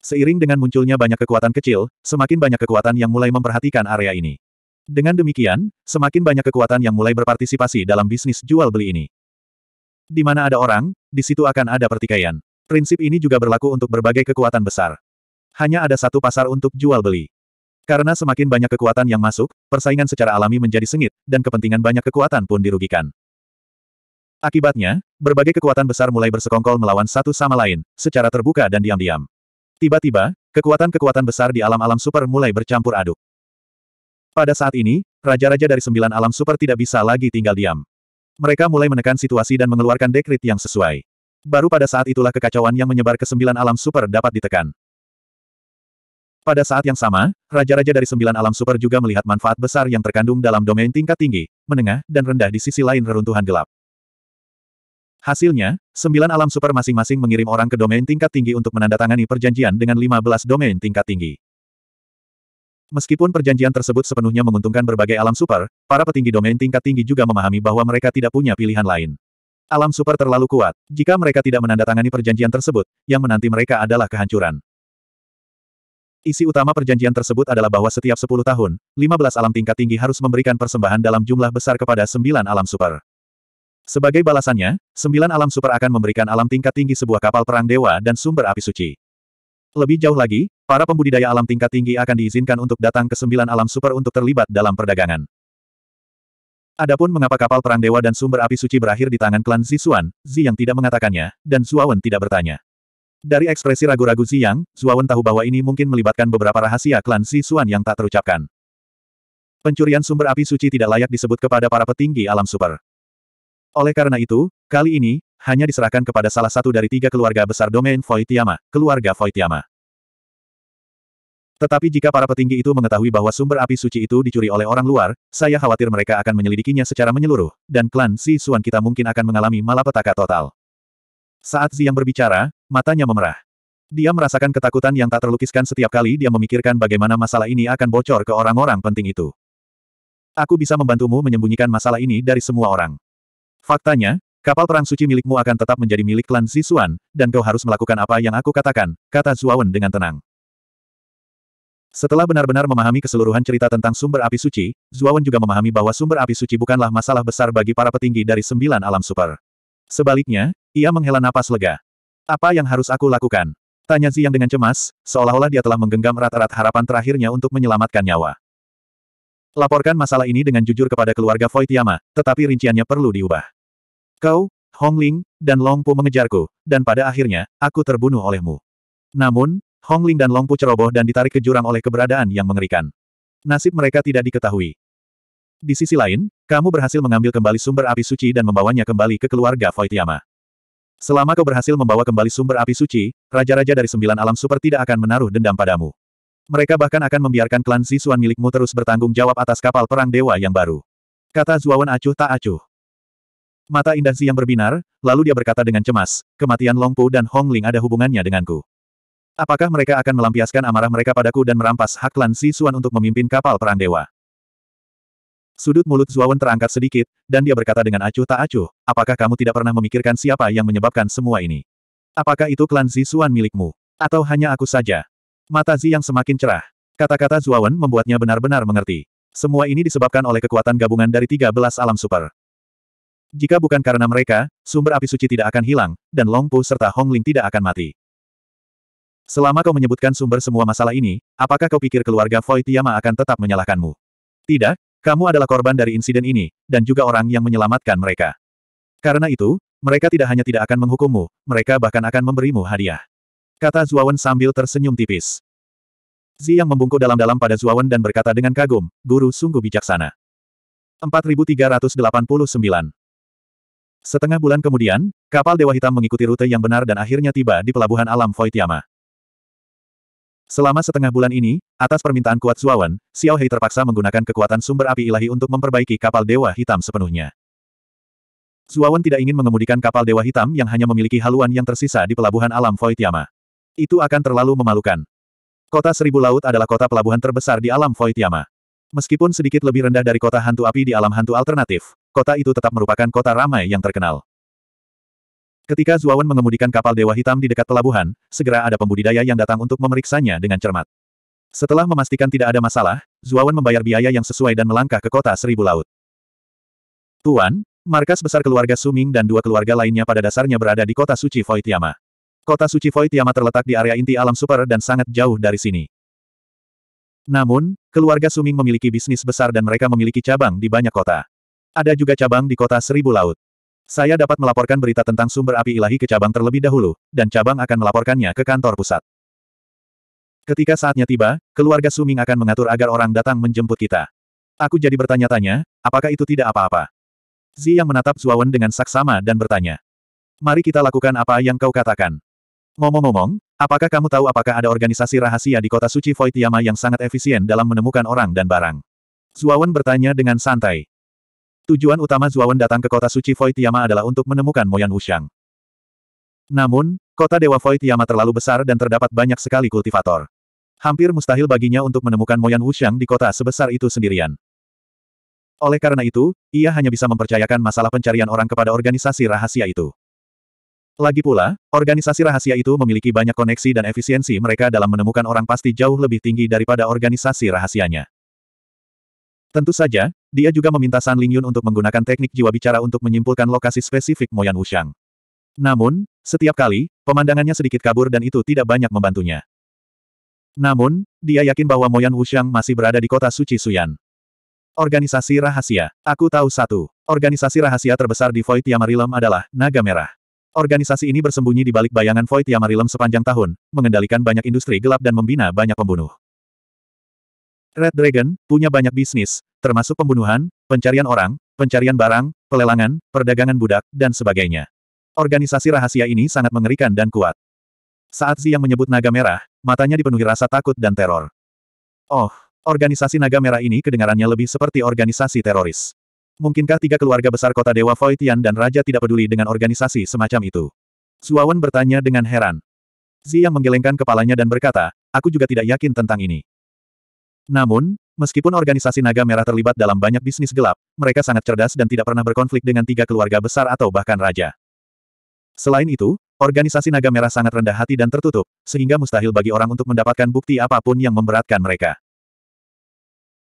Seiring dengan munculnya banyak kekuatan kecil, semakin banyak kekuatan yang mulai memperhatikan area ini. Dengan demikian, semakin banyak kekuatan yang mulai berpartisipasi dalam bisnis jual beli ini. Di mana ada orang, di situ akan ada pertikaian. Prinsip ini juga berlaku untuk berbagai kekuatan besar. Hanya ada satu pasar untuk jual beli. Karena semakin banyak kekuatan yang masuk, persaingan secara alami menjadi sengit, dan kepentingan banyak kekuatan pun dirugikan. Akibatnya, berbagai kekuatan besar mulai bersekongkol melawan satu sama lain, secara terbuka dan diam-diam. Tiba-tiba, kekuatan-kekuatan besar di alam-alam super mulai bercampur aduk. Pada saat ini, raja-raja dari sembilan alam super tidak bisa lagi tinggal diam. Mereka mulai menekan situasi dan mengeluarkan dekrit yang sesuai. Baru pada saat itulah kekacauan yang menyebar ke sembilan alam super dapat ditekan. Pada saat yang sama, raja-raja dari sembilan alam super juga melihat manfaat besar yang terkandung dalam domain tingkat tinggi, menengah, dan rendah di sisi lain reruntuhan gelap. Hasilnya, sembilan alam super masing-masing mengirim orang ke domain tingkat tinggi untuk menandatangani perjanjian dengan 15 domain tingkat tinggi. Meskipun perjanjian tersebut sepenuhnya menguntungkan berbagai alam super, para petinggi domain tingkat tinggi juga memahami bahwa mereka tidak punya pilihan lain. Alam super terlalu kuat. Jika mereka tidak menandatangani perjanjian tersebut, yang menanti mereka adalah kehancuran. Isi utama perjanjian tersebut adalah bahwa setiap 10 tahun, 15 alam tingkat tinggi harus memberikan persembahan dalam jumlah besar kepada 9 alam super. Sebagai balasannya, 9 alam super akan memberikan alam tingkat tinggi sebuah kapal perang dewa dan sumber api suci. Lebih jauh lagi, para pembudidaya alam tingkat tinggi akan diizinkan untuk datang ke sembilan alam super untuk terlibat dalam perdagangan. Adapun mengapa kapal perang dewa dan sumber api suci berakhir di tangan klan Zisuan, Zi yang tidak mengatakannya, dan Zuawan tidak bertanya. Dari ekspresi ragu-ragu Zi yang, Zuawan tahu bahwa ini mungkin melibatkan beberapa rahasia klan Zisuan yang tak terucapkan. Pencurian sumber api suci tidak layak disebut kepada para petinggi alam super. Oleh karena itu, kali ini, hanya diserahkan kepada salah satu dari tiga keluarga besar domain Voitiyama, keluarga Voitiyama. Tetapi jika para petinggi itu mengetahui bahwa sumber api suci itu dicuri oleh orang luar, saya khawatir mereka akan menyelidikinya secara menyeluruh, dan klan Si Suan kita mungkin akan mengalami malapetaka total. Saat Zi berbicara, matanya memerah. Dia merasakan ketakutan yang tak terlukiskan setiap kali dia memikirkan bagaimana masalah ini akan bocor ke orang-orang penting itu. Aku bisa membantumu menyembunyikan masalah ini dari semua orang. Faktanya, Kapal perang suci milikmu akan tetap menjadi milik klan Zisuan, dan kau harus melakukan apa yang aku katakan, kata Zuawan dengan tenang. Setelah benar-benar memahami keseluruhan cerita tentang sumber api suci, Zuawan juga memahami bahwa sumber api suci bukanlah masalah besar bagi para petinggi dari sembilan alam super. Sebaliknya, ia menghela napas lega. Apa yang harus aku lakukan? Tanya Ziyang dengan cemas, seolah-olah dia telah menggenggam erat-erat harapan terakhirnya untuk menyelamatkan nyawa. Laporkan masalah ini dengan jujur kepada keluarga Void Yama, tetapi rinciannya perlu diubah. Kau, Hong Ling, dan Long Pu mengejarku, dan pada akhirnya, aku terbunuh olehmu. Namun, Hong Ling dan Long Pu ceroboh dan ditarik ke jurang oleh keberadaan yang mengerikan. Nasib mereka tidak diketahui. Di sisi lain, kamu berhasil mengambil kembali sumber api suci dan membawanya kembali ke keluarga Voityama. Selama kau berhasil membawa kembali sumber api suci, raja-raja dari sembilan alam super tidak akan menaruh dendam padamu. Mereka bahkan akan membiarkan klan Zisuan milikmu terus bertanggung jawab atas kapal perang dewa yang baru. Kata Zuawan acuh tak acuh. Mata indah Zi yang berbinar, lalu dia berkata dengan cemas, kematian Long Pu dan Hong Ling ada hubungannya denganku. Apakah mereka akan melampiaskan amarah mereka padaku dan merampas hak klan Si Suan untuk memimpin kapal perang dewa? Sudut mulut Zuawan terangkat sedikit, dan dia berkata dengan acuh tak acuh, apakah kamu tidak pernah memikirkan siapa yang menyebabkan semua ini? Apakah itu klan Si Suan milikmu? Atau hanya aku saja? Mata Zi yang semakin cerah. Kata-kata Zuawan membuatnya benar-benar mengerti. Semua ini disebabkan oleh kekuatan gabungan dari 13 alam super. Jika bukan karena mereka, sumber api suci tidak akan hilang, dan Long Pu serta Hong Ling tidak akan mati. Selama kau menyebutkan sumber semua masalah ini, apakah kau pikir keluarga Void Yama akan tetap menyalahkanmu? Tidak, kamu adalah korban dari insiden ini, dan juga orang yang menyelamatkan mereka. Karena itu, mereka tidak hanya tidak akan menghukummu, mereka bahkan akan memberimu hadiah. Kata Zuawan sambil tersenyum tipis. Zi yang membungkuk dalam-dalam pada Zuawan dan berkata dengan kagum, Guru sungguh bijaksana. 4389 Setengah bulan kemudian, kapal Dewa Hitam mengikuti rute yang benar dan akhirnya tiba di pelabuhan alam Voitiama. Selama setengah bulan ini, atas permintaan kuat Zuawan, Xiao Hei terpaksa menggunakan kekuatan sumber api ilahi untuk memperbaiki kapal Dewa Hitam sepenuhnya. Zuawan tidak ingin mengemudikan kapal Dewa Hitam yang hanya memiliki haluan yang tersisa di pelabuhan alam Voitiama. Itu akan terlalu memalukan. Kota Seribu Laut adalah kota pelabuhan terbesar di alam Voitiama. Meskipun sedikit lebih rendah dari kota hantu api di alam hantu alternatif, kota itu tetap merupakan kota ramai yang terkenal. Ketika Zuawan mengemudikan kapal Dewa Hitam di dekat pelabuhan, segera ada pembudidaya yang datang untuk memeriksanya dengan cermat. Setelah memastikan tidak ada masalah, Zuawan membayar biaya yang sesuai dan melangkah ke kota Seribu Laut. Tuan, markas besar keluarga Suming dan dua keluarga lainnya pada dasarnya berada di kota suci Voitiyama. Kota suci Voitiyama terletak di area inti alam super dan sangat jauh dari sini. Namun, keluarga Suming memiliki bisnis besar dan mereka memiliki cabang di banyak kota. Ada juga cabang di kota Seribu Laut. Saya dapat melaporkan berita tentang sumber api ilahi ke cabang terlebih dahulu, dan cabang akan melaporkannya ke kantor pusat. Ketika saatnya tiba, keluarga Suming akan mengatur agar orang datang menjemput kita. Aku jadi bertanya-tanya, apakah itu tidak apa-apa? Zi yang menatap Zuawan dengan saksama dan bertanya. Mari kita lakukan apa yang kau katakan. Ngomong-ngomong, apakah kamu tahu apakah ada organisasi rahasia di kota suci Voitiyama yang sangat efisien dalam menemukan orang dan barang? Zuawan bertanya dengan santai. Tujuan utama Zuawan datang ke kota suci Yama adalah untuk menemukan Moyan Wuxiang. Namun, kota Dewa Yama terlalu besar dan terdapat banyak sekali kultivator. Hampir mustahil baginya untuk menemukan Moyan Wuxiang di kota sebesar itu sendirian. Oleh karena itu, ia hanya bisa mempercayakan masalah pencarian orang kepada organisasi rahasia itu. Lagi pula, organisasi rahasia itu memiliki banyak koneksi dan efisiensi mereka dalam menemukan orang pasti jauh lebih tinggi daripada organisasi rahasianya. Tentu saja, dia juga meminta San Lingyun untuk menggunakan teknik jiwa bicara untuk menyimpulkan lokasi spesifik Moyan Wushang. Namun, setiap kali, pemandangannya sedikit kabur dan itu tidak banyak membantunya. Namun, dia yakin bahwa Moyan Wushang masih berada di kota suci Suyan. Organisasi Rahasia. Aku tahu satu. Organisasi rahasia terbesar di Void Yamarilem adalah Naga Merah. Organisasi ini bersembunyi di balik bayangan Void Yamarilem sepanjang tahun, mengendalikan banyak industri gelap dan membina banyak pembunuh. Red Dragon, punya banyak bisnis, termasuk pembunuhan, pencarian orang, pencarian barang, pelelangan, perdagangan budak, dan sebagainya. Organisasi rahasia ini sangat mengerikan dan kuat. Saat Ziyang menyebut naga merah, matanya dipenuhi rasa takut dan teror. Oh, organisasi naga merah ini kedengarannya lebih seperti organisasi teroris. Mungkinkah tiga keluarga besar kota Dewa Voitian dan Raja tidak peduli dengan organisasi semacam itu? Suawan bertanya dengan heran. Ziyang menggelengkan kepalanya dan berkata, aku juga tidak yakin tentang ini. Namun, meskipun organisasi naga merah terlibat dalam banyak bisnis gelap, mereka sangat cerdas dan tidak pernah berkonflik dengan tiga keluarga besar atau bahkan raja. Selain itu, organisasi naga merah sangat rendah hati dan tertutup, sehingga mustahil bagi orang untuk mendapatkan bukti apapun yang memberatkan mereka.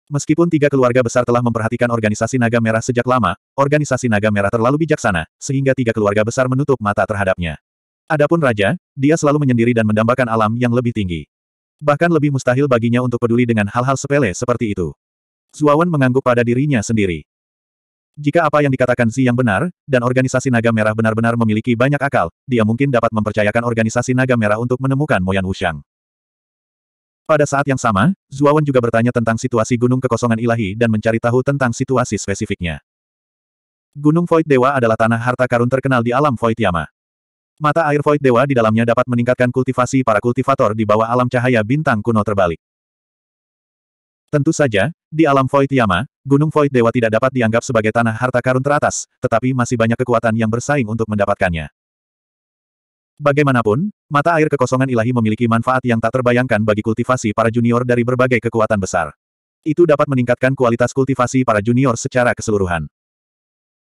Meskipun tiga keluarga besar telah memperhatikan organisasi naga merah sejak lama, organisasi naga merah terlalu bijaksana, sehingga tiga keluarga besar menutup mata terhadapnya. Adapun raja, dia selalu menyendiri dan mendambakan alam yang lebih tinggi. Bahkan lebih mustahil baginya untuk peduli dengan hal-hal sepele seperti itu. Zuawan mengangguk pada dirinya sendiri. Jika apa yang dikatakan Zi yang benar, dan organisasi naga merah benar-benar memiliki banyak akal, dia mungkin dapat mempercayakan organisasi naga merah untuk menemukan Moyan Wushang. Pada saat yang sama, Zuawan juga bertanya tentang situasi Gunung Kekosongan Ilahi dan mencari tahu tentang situasi spesifiknya. Gunung Void Dewa adalah tanah harta karun terkenal di alam Void Yama. Mata air void dewa di dalamnya dapat meningkatkan kultivasi para kultivator di bawah alam cahaya bintang kuno terbalik. Tentu saja, di alam void Yama, gunung void dewa tidak dapat dianggap sebagai tanah harta karun teratas, tetapi masih banyak kekuatan yang bersaing untuk mendapatkannya. Bagaimanapun, mata air kekosongan ilahi memiliki manfaat yang tak terbayangkan bagi kultivasi para junior dari berbagai kekuatan besar. Itu dapat meningkatkan kualitas kultivasi para junior secara keseluruhan.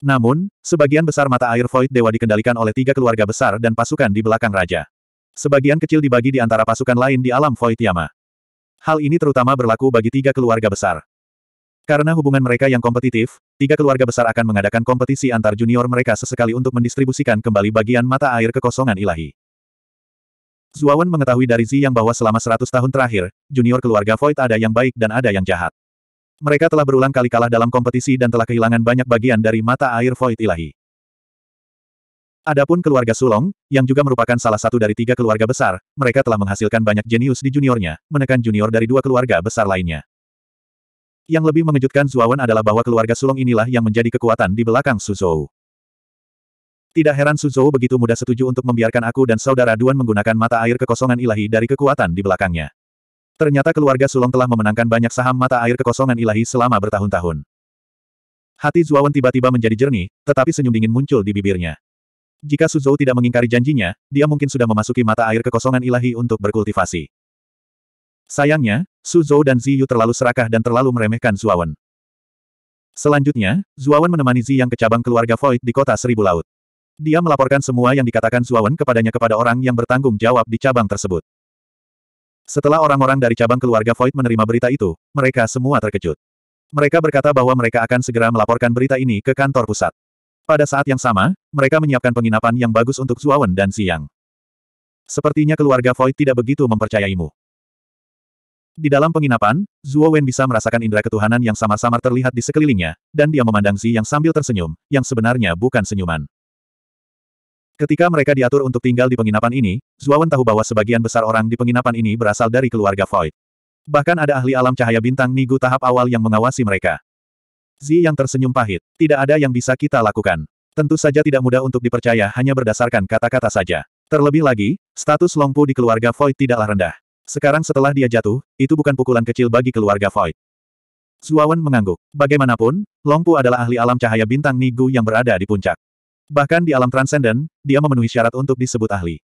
Namun, sebagian besar mata air void dewa dikendalikan oleh tiga keluarga besar dan pasukan di belakang raja. Sebagian kecil dibagi di antara pasukan lain di alam void Yama. Hal ini terutama berlaku bagi tiga keluarga besar. Karena hubungan mereka yang kompetitif, tiga keluarga besar akan mengadakan kompetisi antar junior mereka sesekali untuk mendistribusikan kembali bagian mata air kekosongan ilahi. Zuawan mengetahui dari Zi yang bahwa selama seratus tahun terakhir, junior keluarga Void ada yang baik dan ada yang jahat. Mereka telah berulang kali kalah dalam kompetisi dan telah kehilangan banyak bagian dari mata air void ilahi. Adapun keluarga Sulong, yang juga merupakan salah satu dari tiga keluarga besar, mereka telah menghasilkan banyak jenius di juniornya, menekan junior dari dua keluarga besar lainnya. Yang lebih mengejutkan Zuawan adalah bahwa keluarga Sulong inilah yang menjadi kekuatan di belakang Suzhou. Tidak heran Suzhou begitu mudah setuju untuk membiarkan aku dan saudara Duan menggunakan mata air kekosongan ilahi dari kekuatan di belakangnya. Ternyata keluarga Sulong telah memenangkan banyak saham mata air kekosongan ilahi selama bertahun-tahun. Hati Zuawan tiba-tiba menjadi jernih, tetapi senyum dingin muncul di bibirnya. Jika Suzhou tidak mengingkari janjinya, dia mungkin sudah memasuki mata air kekosongan ilahi untuk berkultivasi. Sayangnya, Suzhou dan Ziyu terlalu serakah dan terlalu meremehkan Zuawan. Selanjutnya, Zuawan menemani Zi yang ke cabang keluarga Void di kota Seribu Laut. Dia melaporkan semua yang dikatakan Zuawan kepadanya kepada orang yang bertanggung jawab di cabang tersebut. Setelah orang-orang dari cabang keluarga Void menerima berita itu, mereka semua terkejut. Mereka berkata bahwa mereka akan segera melaporkan berita ini ke kantor pusat. Pada saat yang sama, mereka menyiapkan penginapan yang bagus untuk Zuawan dan Siang. Sepertinya keluarga Void tidak begitu mempercayaimu. Di dalam penginapan, Zuo Wen bisa merasakan indera ketuhanan yang samar-samar terlihat di sekelilingnya, dan dia memandang Xi yang sambil tersenyum, yang sebenarnya bukan senyuman. Ketika mereka diatur untuk tinggal di penginapan ini, Zuawan tahu bahwa sebagian besar orang di penginapan ini berasal dari keluarga Void. Bahkan ada ahli alam cahaya bintang Nigu tahap awal yang mengawasi mereka. Zi yang tersenyum pahit, tidak ada yang bisa kita lakukan. Tentu saja tidak mudah untuk dipercaya hanya berdasarkan kata-kata saja. Terlebih lagi, status Longpu di keluarga Void tidaklah rendah. Sekarang setelah dia jatuh, itu bukan pukulan kecil bagi keluarga Void. Zuawan mengangguk. Bagaimanapun, Longpu adalah ahli alam cahaya bintang Nigu yang berada di puncak. Bahkan di alam transenden, dia memenuhi syarat untuk disebut ahli.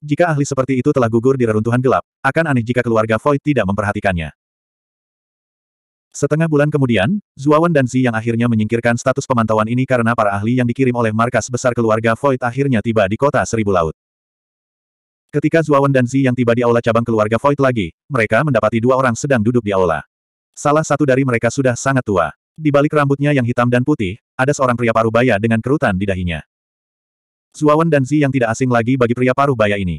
Jika ahli seperti itu telah gugur di reruntuhan gelap, akan aneh jika keluarga Void tidak memperhatikannya. Setengah bulan kemudian, Zuawan dan Zi yang akhirnya menyingkirkan status pemantauan ini karena para ahli yang dikirim oleh markas besar keluarga Void akhirnya tiba di kota Seribu Laut. Ketika Zuawan dan Zi yang tiba di aula cabang keluarga Void lagi, mereka mendapati dua orang sedang duduk di aula. Salah satu dari mereka sudah sangat tua. Di balik rambutnya yang hitam dan putih, ada seorang pria paruh baya dengan kerutan di dahinya. Zuawan dan Zi yang tidak asing lagi bagi pria paruh baya ini.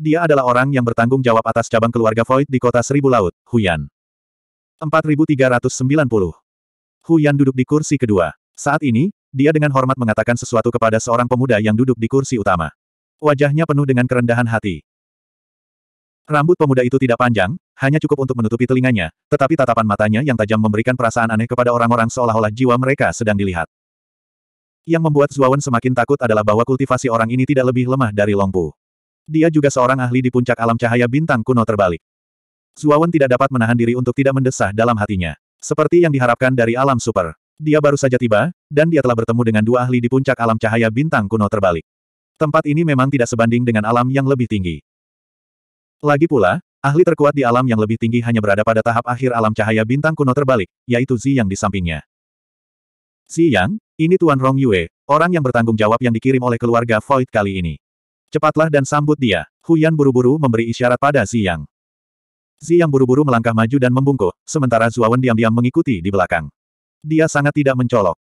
Dia adalah orang yang bertanggung jawab atas cabang keluarga Void di kota Seribu Laut, Huyan. 4390. Huyan duduk di kursi kedua. Saat ini, dia dengan hormat mengatakan sesuatu kepada seorang pemuda yang duduk di kursi utama. Wajahnya penuh dengan kerendahan hati. Rambut pemuda itu tidak panjang, hanya cukup untuk menutupi telinganya, tetapi tatapan matanya yang tajam memberikan perasaan aneh kepada orang-orang seolah-olah jiwa mereka sedang dilihat. Yang membuat Zuawan semakin takut adalah bahwa kultivasi orang ini tidak lebih lemah dari Longpu. Dia juga seorang ahli di puncak alam cahaya bintang kuno terbalik. Zuawan tidak dapat menahan diri untuk tidak mendesah dalam hatinya. Seperti yang diharapkan dari alam super. Dia baru saja tiba, dan dia telah bertemu dengan dua ahli di puncak alam cahaya bintang kuno terbalik. Tempat ini memang tidak sebanding dengan alam yang lebih tinggi. Lagi pula, ahli terkuat di alam yang lebih tinggi hanya berada pada tahap akhir alam cahaya bintang kuno terbalik, yaitu Zi Yang di sampingnya. Zi Yang, ini Tuan Rong Yue, orang yang bertanggung jawab yang dikirim oleh keluarga Void kali ini. Cepatlah dan sambut dia. Huyan buru-buru memberi isyarat pada Zi Yang. Zi Yang buru-buru melangkah maju dan membungkuk, sementara Zuawan diam-diam mengikuti di belakang. Dia sangat tidak mencolok.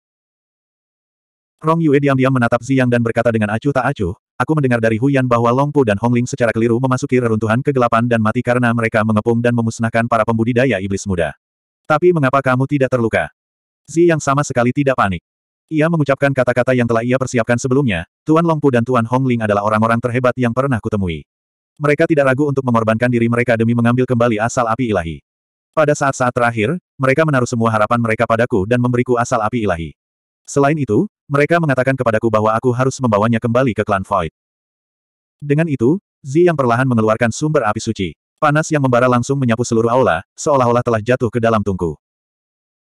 Rong Yue diam-diam menatap Zi Yang dan berkata dengan acuh tak acuh, Aku mendengar dari Huyan bahwa Longpu dan Hongling secara keliru memasuki reruntuhan kegelapan dan mati karena mereka mengepung dan memusnahkan para pembudidaya iblis muda. Tapi mengapa kamu tidak terluka? Zi yang sama sekali tidak panik. Ia mengucapkan kata-kata yang telah ia persiapkan sebelumnya, Tuan Longpu dan Tuan Hongling adalah orang-orang terhebat yang pernah kutemui. Mereka tidak ragu untuk mengorbankan diri mereka demi mengambil kembali asal api ilahi. Pada saat-saat terakhir, mereka menaruh semua harapan mereka padaku dan memberiku asal api ilahi. Selain itu, mereka mengatakan kepadaku bahwa aku harus membawanya kembali ke klan Void. Dengan itu, Zi yang perlahan mengeluarkan sumber api suci. Panas yang membara langsung menyapu seluruh aula, seolah-olah telah jatuh ke dalam tungku.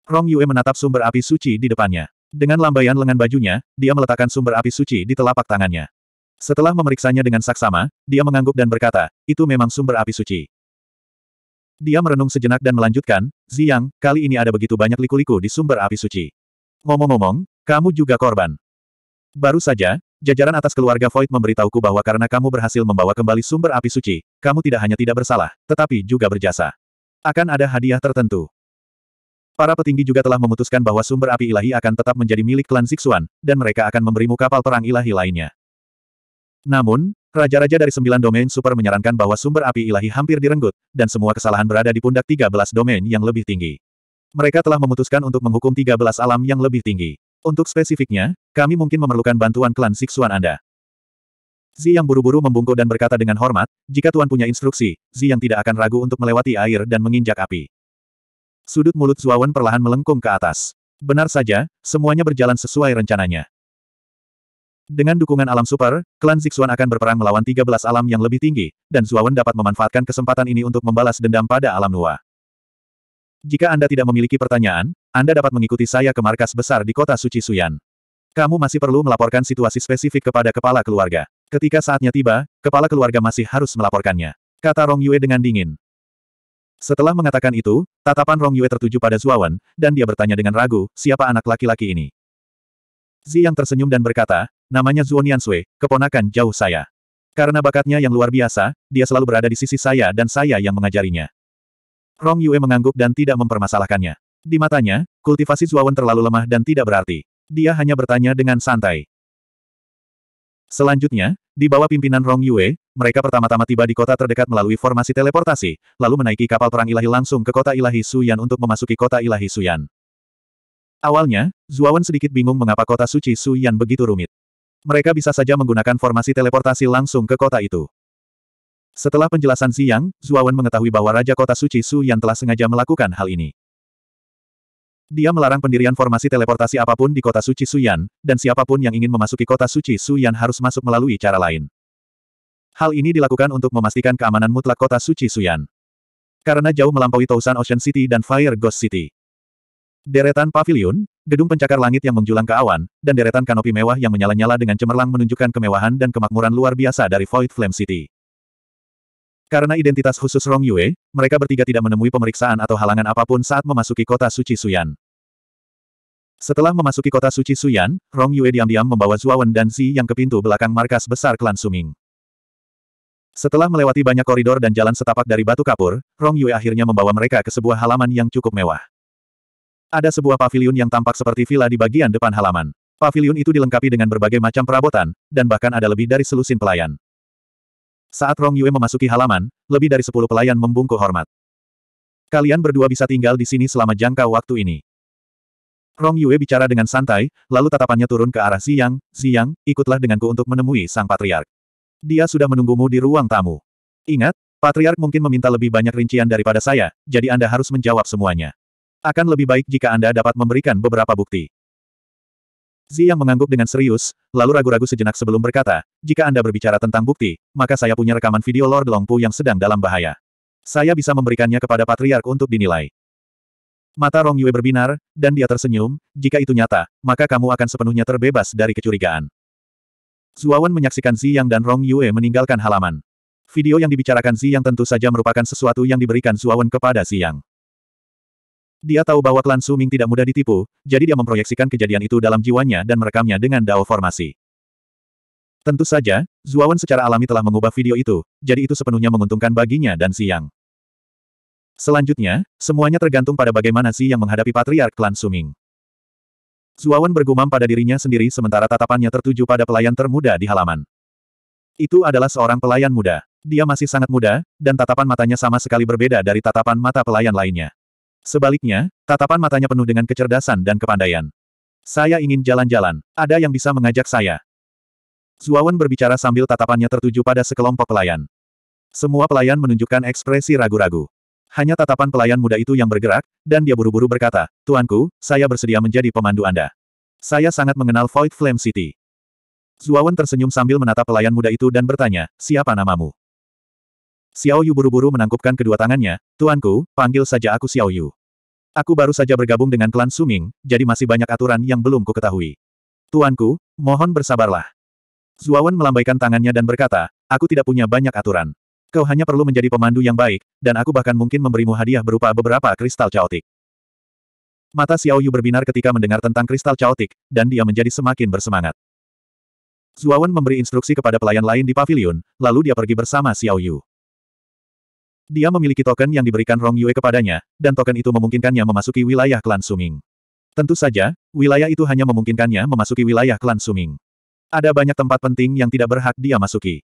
Rong Yue menatap sumber api suci di depannya. Dengan lambaian lengan bajunya, dia meletakkan sumber api suci di telapak tangannya. Setelah memeriksanya dengan saksama, dia mengangguk dan berkata, itu memang sumber api suci. Dia merenung sejenak dan melanjutkan, Ziyang, kali ini ada begitu banyak liku-liku di sumber api suci. Ngomong-ngomong, kamu juga korban. Baru saja, jajaran atas keluarga Void memberitahuku bahwa karena kamu berhasil membawa kembali sumber api suci, kamu tidak hanya tidak bersalah, tetapi juga berjasa. Akan ada hadiah tertentu. Para petinggi juga telah memutuskan bahwa sumber api ilahi akan tetap menjadi milik klan Sixuan, dan mereka akan memberimu kapal perang ilahi lainnya. Namun, raja-raja dari sembilan domain super menyarankan bahwa sumber api ilahi hampir direnggut, dan semua kesalahan berada di pundak tiga belas domain yang lebih tinggi. Mereka telah memutuskan untuk menghukum tiga belas alam yang lebih tinggi. Untuk spesifiknya, kami mungkin memerlukan bantuan klan Siksuan Anda. Zi yang buru-buru membungkuk dan berkata dengan hormat, jika Tuan punya instruksi, Zi yang tidak akan ragu untuk melewati air dan menginjak api. Sudut mulut Zuawan perlahan melengkung ke atas. Benar saja, semuanya berjalan sesuai rencananya. Dengan dukungan alam super, klan Zixuan akan berperang melawan 13 alam yang lebih tinggi, dan Zuawan dapat memanfaatkan kesempatan ini untuk membalas dendam pada alam Nua. Jika Anda tidak memiliki pertanyaan, anda dapat mengikuti saya ke markas besar di kota suci Suyan. Kamu masih perlu melaporkan situasi spesifik kepada kepala keluarga. Ketika saatnya tiba, kepala keluarga masih harus melaporkannya. Kata Rong Yue dengan dingin. Setelah mengatakan itu, tatapan Rong Yue tertuju pada Zuawan, dan dia bertanya dengan ragu, siapa anak laki-laki ini? Zi yang tersenyum dan berkata, namanya Zuo Sui, keponakan jauh saya. Karena bakatnya yang luar biasa, dia selalu berada di sisi saya dan saya yang mengajarinya. Rong Yue mengangguk dan tidak mempermasalahkannya. Di matanya, kultivasi Zuawan terlalu lemah dan tidak berarti. Dia hanya bertanya dengan santai. Selanjutnya, di bawah pimpinan Rong Yue, mereka pertama-tama tiba di kota terdekat melalui formasi teleportasi, lalu menaiki kapal perang ilahi langsung ke kota ilahi Suyan untuk memasuki kota ilahi Suyan. Awalnya, Zuawan sedikit bingung mengapa kota suci Suyan begitu rumit. Mereka bisa saja menggunakan formasi teleportasi langsung ke kota itu. Setelah penjelasan siang, Zuawan mengetahui bahwa Raja Kota Suci Su yang telah sengaja melakukan hal ini. Dia melarang pendirian formasi teleportasi apapun di kota suci Suyan, dan siapapun yang ingin memasuki kota suci Suyan harus masuk melalui cara lain. Hal ini dilakukan untuk memastikan keamanan mutlak kota suci Suyan. Karena jauh melampaui Tausan Ocean City dan Fire Ghost City. Deretan pavilion, gedung pencakar langit yang menjulang ke awan, dan deretan kanopi mewah yang menyala-nyala dengan cemerlang menunjukkan kemewahan dan kemakmuran luar biasa dari Void Flame City. Karena identitas khusus Rong Yue, mereka bertiga tidak menemui pemeriksaan atau halangan apapun saat memasuki kota suci Suyan. Setelah memasuki kota suci Suyan, Rong Yue diam-diam membawa Zuawan dan Zi yang ke pintu belakang markas besar klan Suming. Setelah melewati banyak koridor dan jalan setapak dari batu kapur, Rong Yue akhirnya membawa mereka ke sebuah halaman yang cukup mewah. Ada sebuah pavilion yang tampak seperti villa di bagian depan halaman. Pavilion itu dilengkapi dengan berbagai macam perabotan, dan bahkan ada lebih dari selusin pelayan. Saat Rong Yue memasuki halaman, lebih dari sepuluh pelayan membungkuk hormat. Kalian berdua bisa tinggal di sini selama jangka waktu ini. Rong Yue bicara dengan santai, lalu tatapannya turun ke arah Siang, Siang, ikutlah denganku untuk menemui sang patriark. Dia sudah menunggumu di ruang tamu. Ingat, patriark mungkin meminta lebih banyak rincian daripada saya, jadi Anda harus menjawab semuanya. Akan lebih baik jika Anda dapat memberikan beberapa bukti. Ziyang mengangguk dengan serius, lalu ragu-ragu sejenak sebelum berkata, jika Anda berbicara tentang bukti, maka saya punya rekaman video Lord Longpu yang sedang dalam bahaya. Saya bisa memberikannya kepada Patriark untuk dinilai. Mata Rong Yue berbinar, dan dia tersenyum, jika itu nyata, maka kamu akan sepenuhnya terbebas dari kecurigaan. Zuawan menyaksikan Zi Yang dan Rong Yue meninggalkan halaman. Video yang dibicarakan Zi Yang tentu saja merupakan sesuatu yang diberikan Zuawan kepada Zi Yang. Dia tahu bahwa klan Su Ming tidak mudah ditipu, jadi dia memproyeksikan kejadian itu dalam jiwanya dan merekamnya dengan dao formasi. Tentu saja, Zuawan secara alami telah mengubah video itu, jadi itu sepenuhnya menguntungkan baginya dan Zi Yang. Selanjutnya, semuanya tergantung pada bagaimana Xi yang menghadapi Patriark Klan Suming. Zuawan bergumam pada dirinya sendiri sementara tatapannya tertuju pada pelayan termuda di halaman. Itu adalah seorang pelayan muda. Dia masih sangat muda, dan tatapan matanya sama sekali berbeda dari tatapan mata pelayan lainnya. Sebaliknya, tatapan matanya penuh dengan kecerdasan dan kepandaian. Saya ingin jalan-jalan. Ada yang bisa mengajak saya. Zuawan berbicara sambil tatapannya tertuju pada sekelompok pelayan. Semua pelayan menunjukkan ekspresi ragu-ragu. Hanya tatapan pelayan muda itu yang bergerak, dan dia buru-buru berkata, Tuanku, saya bersedia menjadi pemandu Anda. Saya sangat mengenal Void Flame City. Zuawan tersenyum sambil menatap pelayan muda itu dan bertanya, siapa namamu? Xiao Yu buru-buru menangkupkan kedua tangannya, Tuanku, panggil saja aku Xiao Yu. Aku baru saja bergabung dengan klan Suming, jadi masih banyak aturan yang belum kuketahui. Tuanku, mohon bersabarlah. Zuawan melambaikan tangannya dan berkata, aku tidak punya banyak aturan. Kau hanya perlu menjadi pemandu yang baik, dan aku bahkan mungkin memberimu hadiah berupa beberapa kristal caotik. Mata Xiao Yu berbinar ketika mendengar tentang kristal caotik, dan dia menjadi semakin bersemangat. Zuawan memberi instruksi kepada pelayan lain di pavilion, lalu dia pergi bersama Xiao Yu. Dia memiliki token yang diberikan Rong Yue kepadanya, dan token itu memungkinkannya memasuki wilayah klan Suming. Tentu saja, wilayah itu hanya memungkinkannya memasuki wilayah klan Suming. Ada banyak tempat penting yang tidak berhak dia masuki.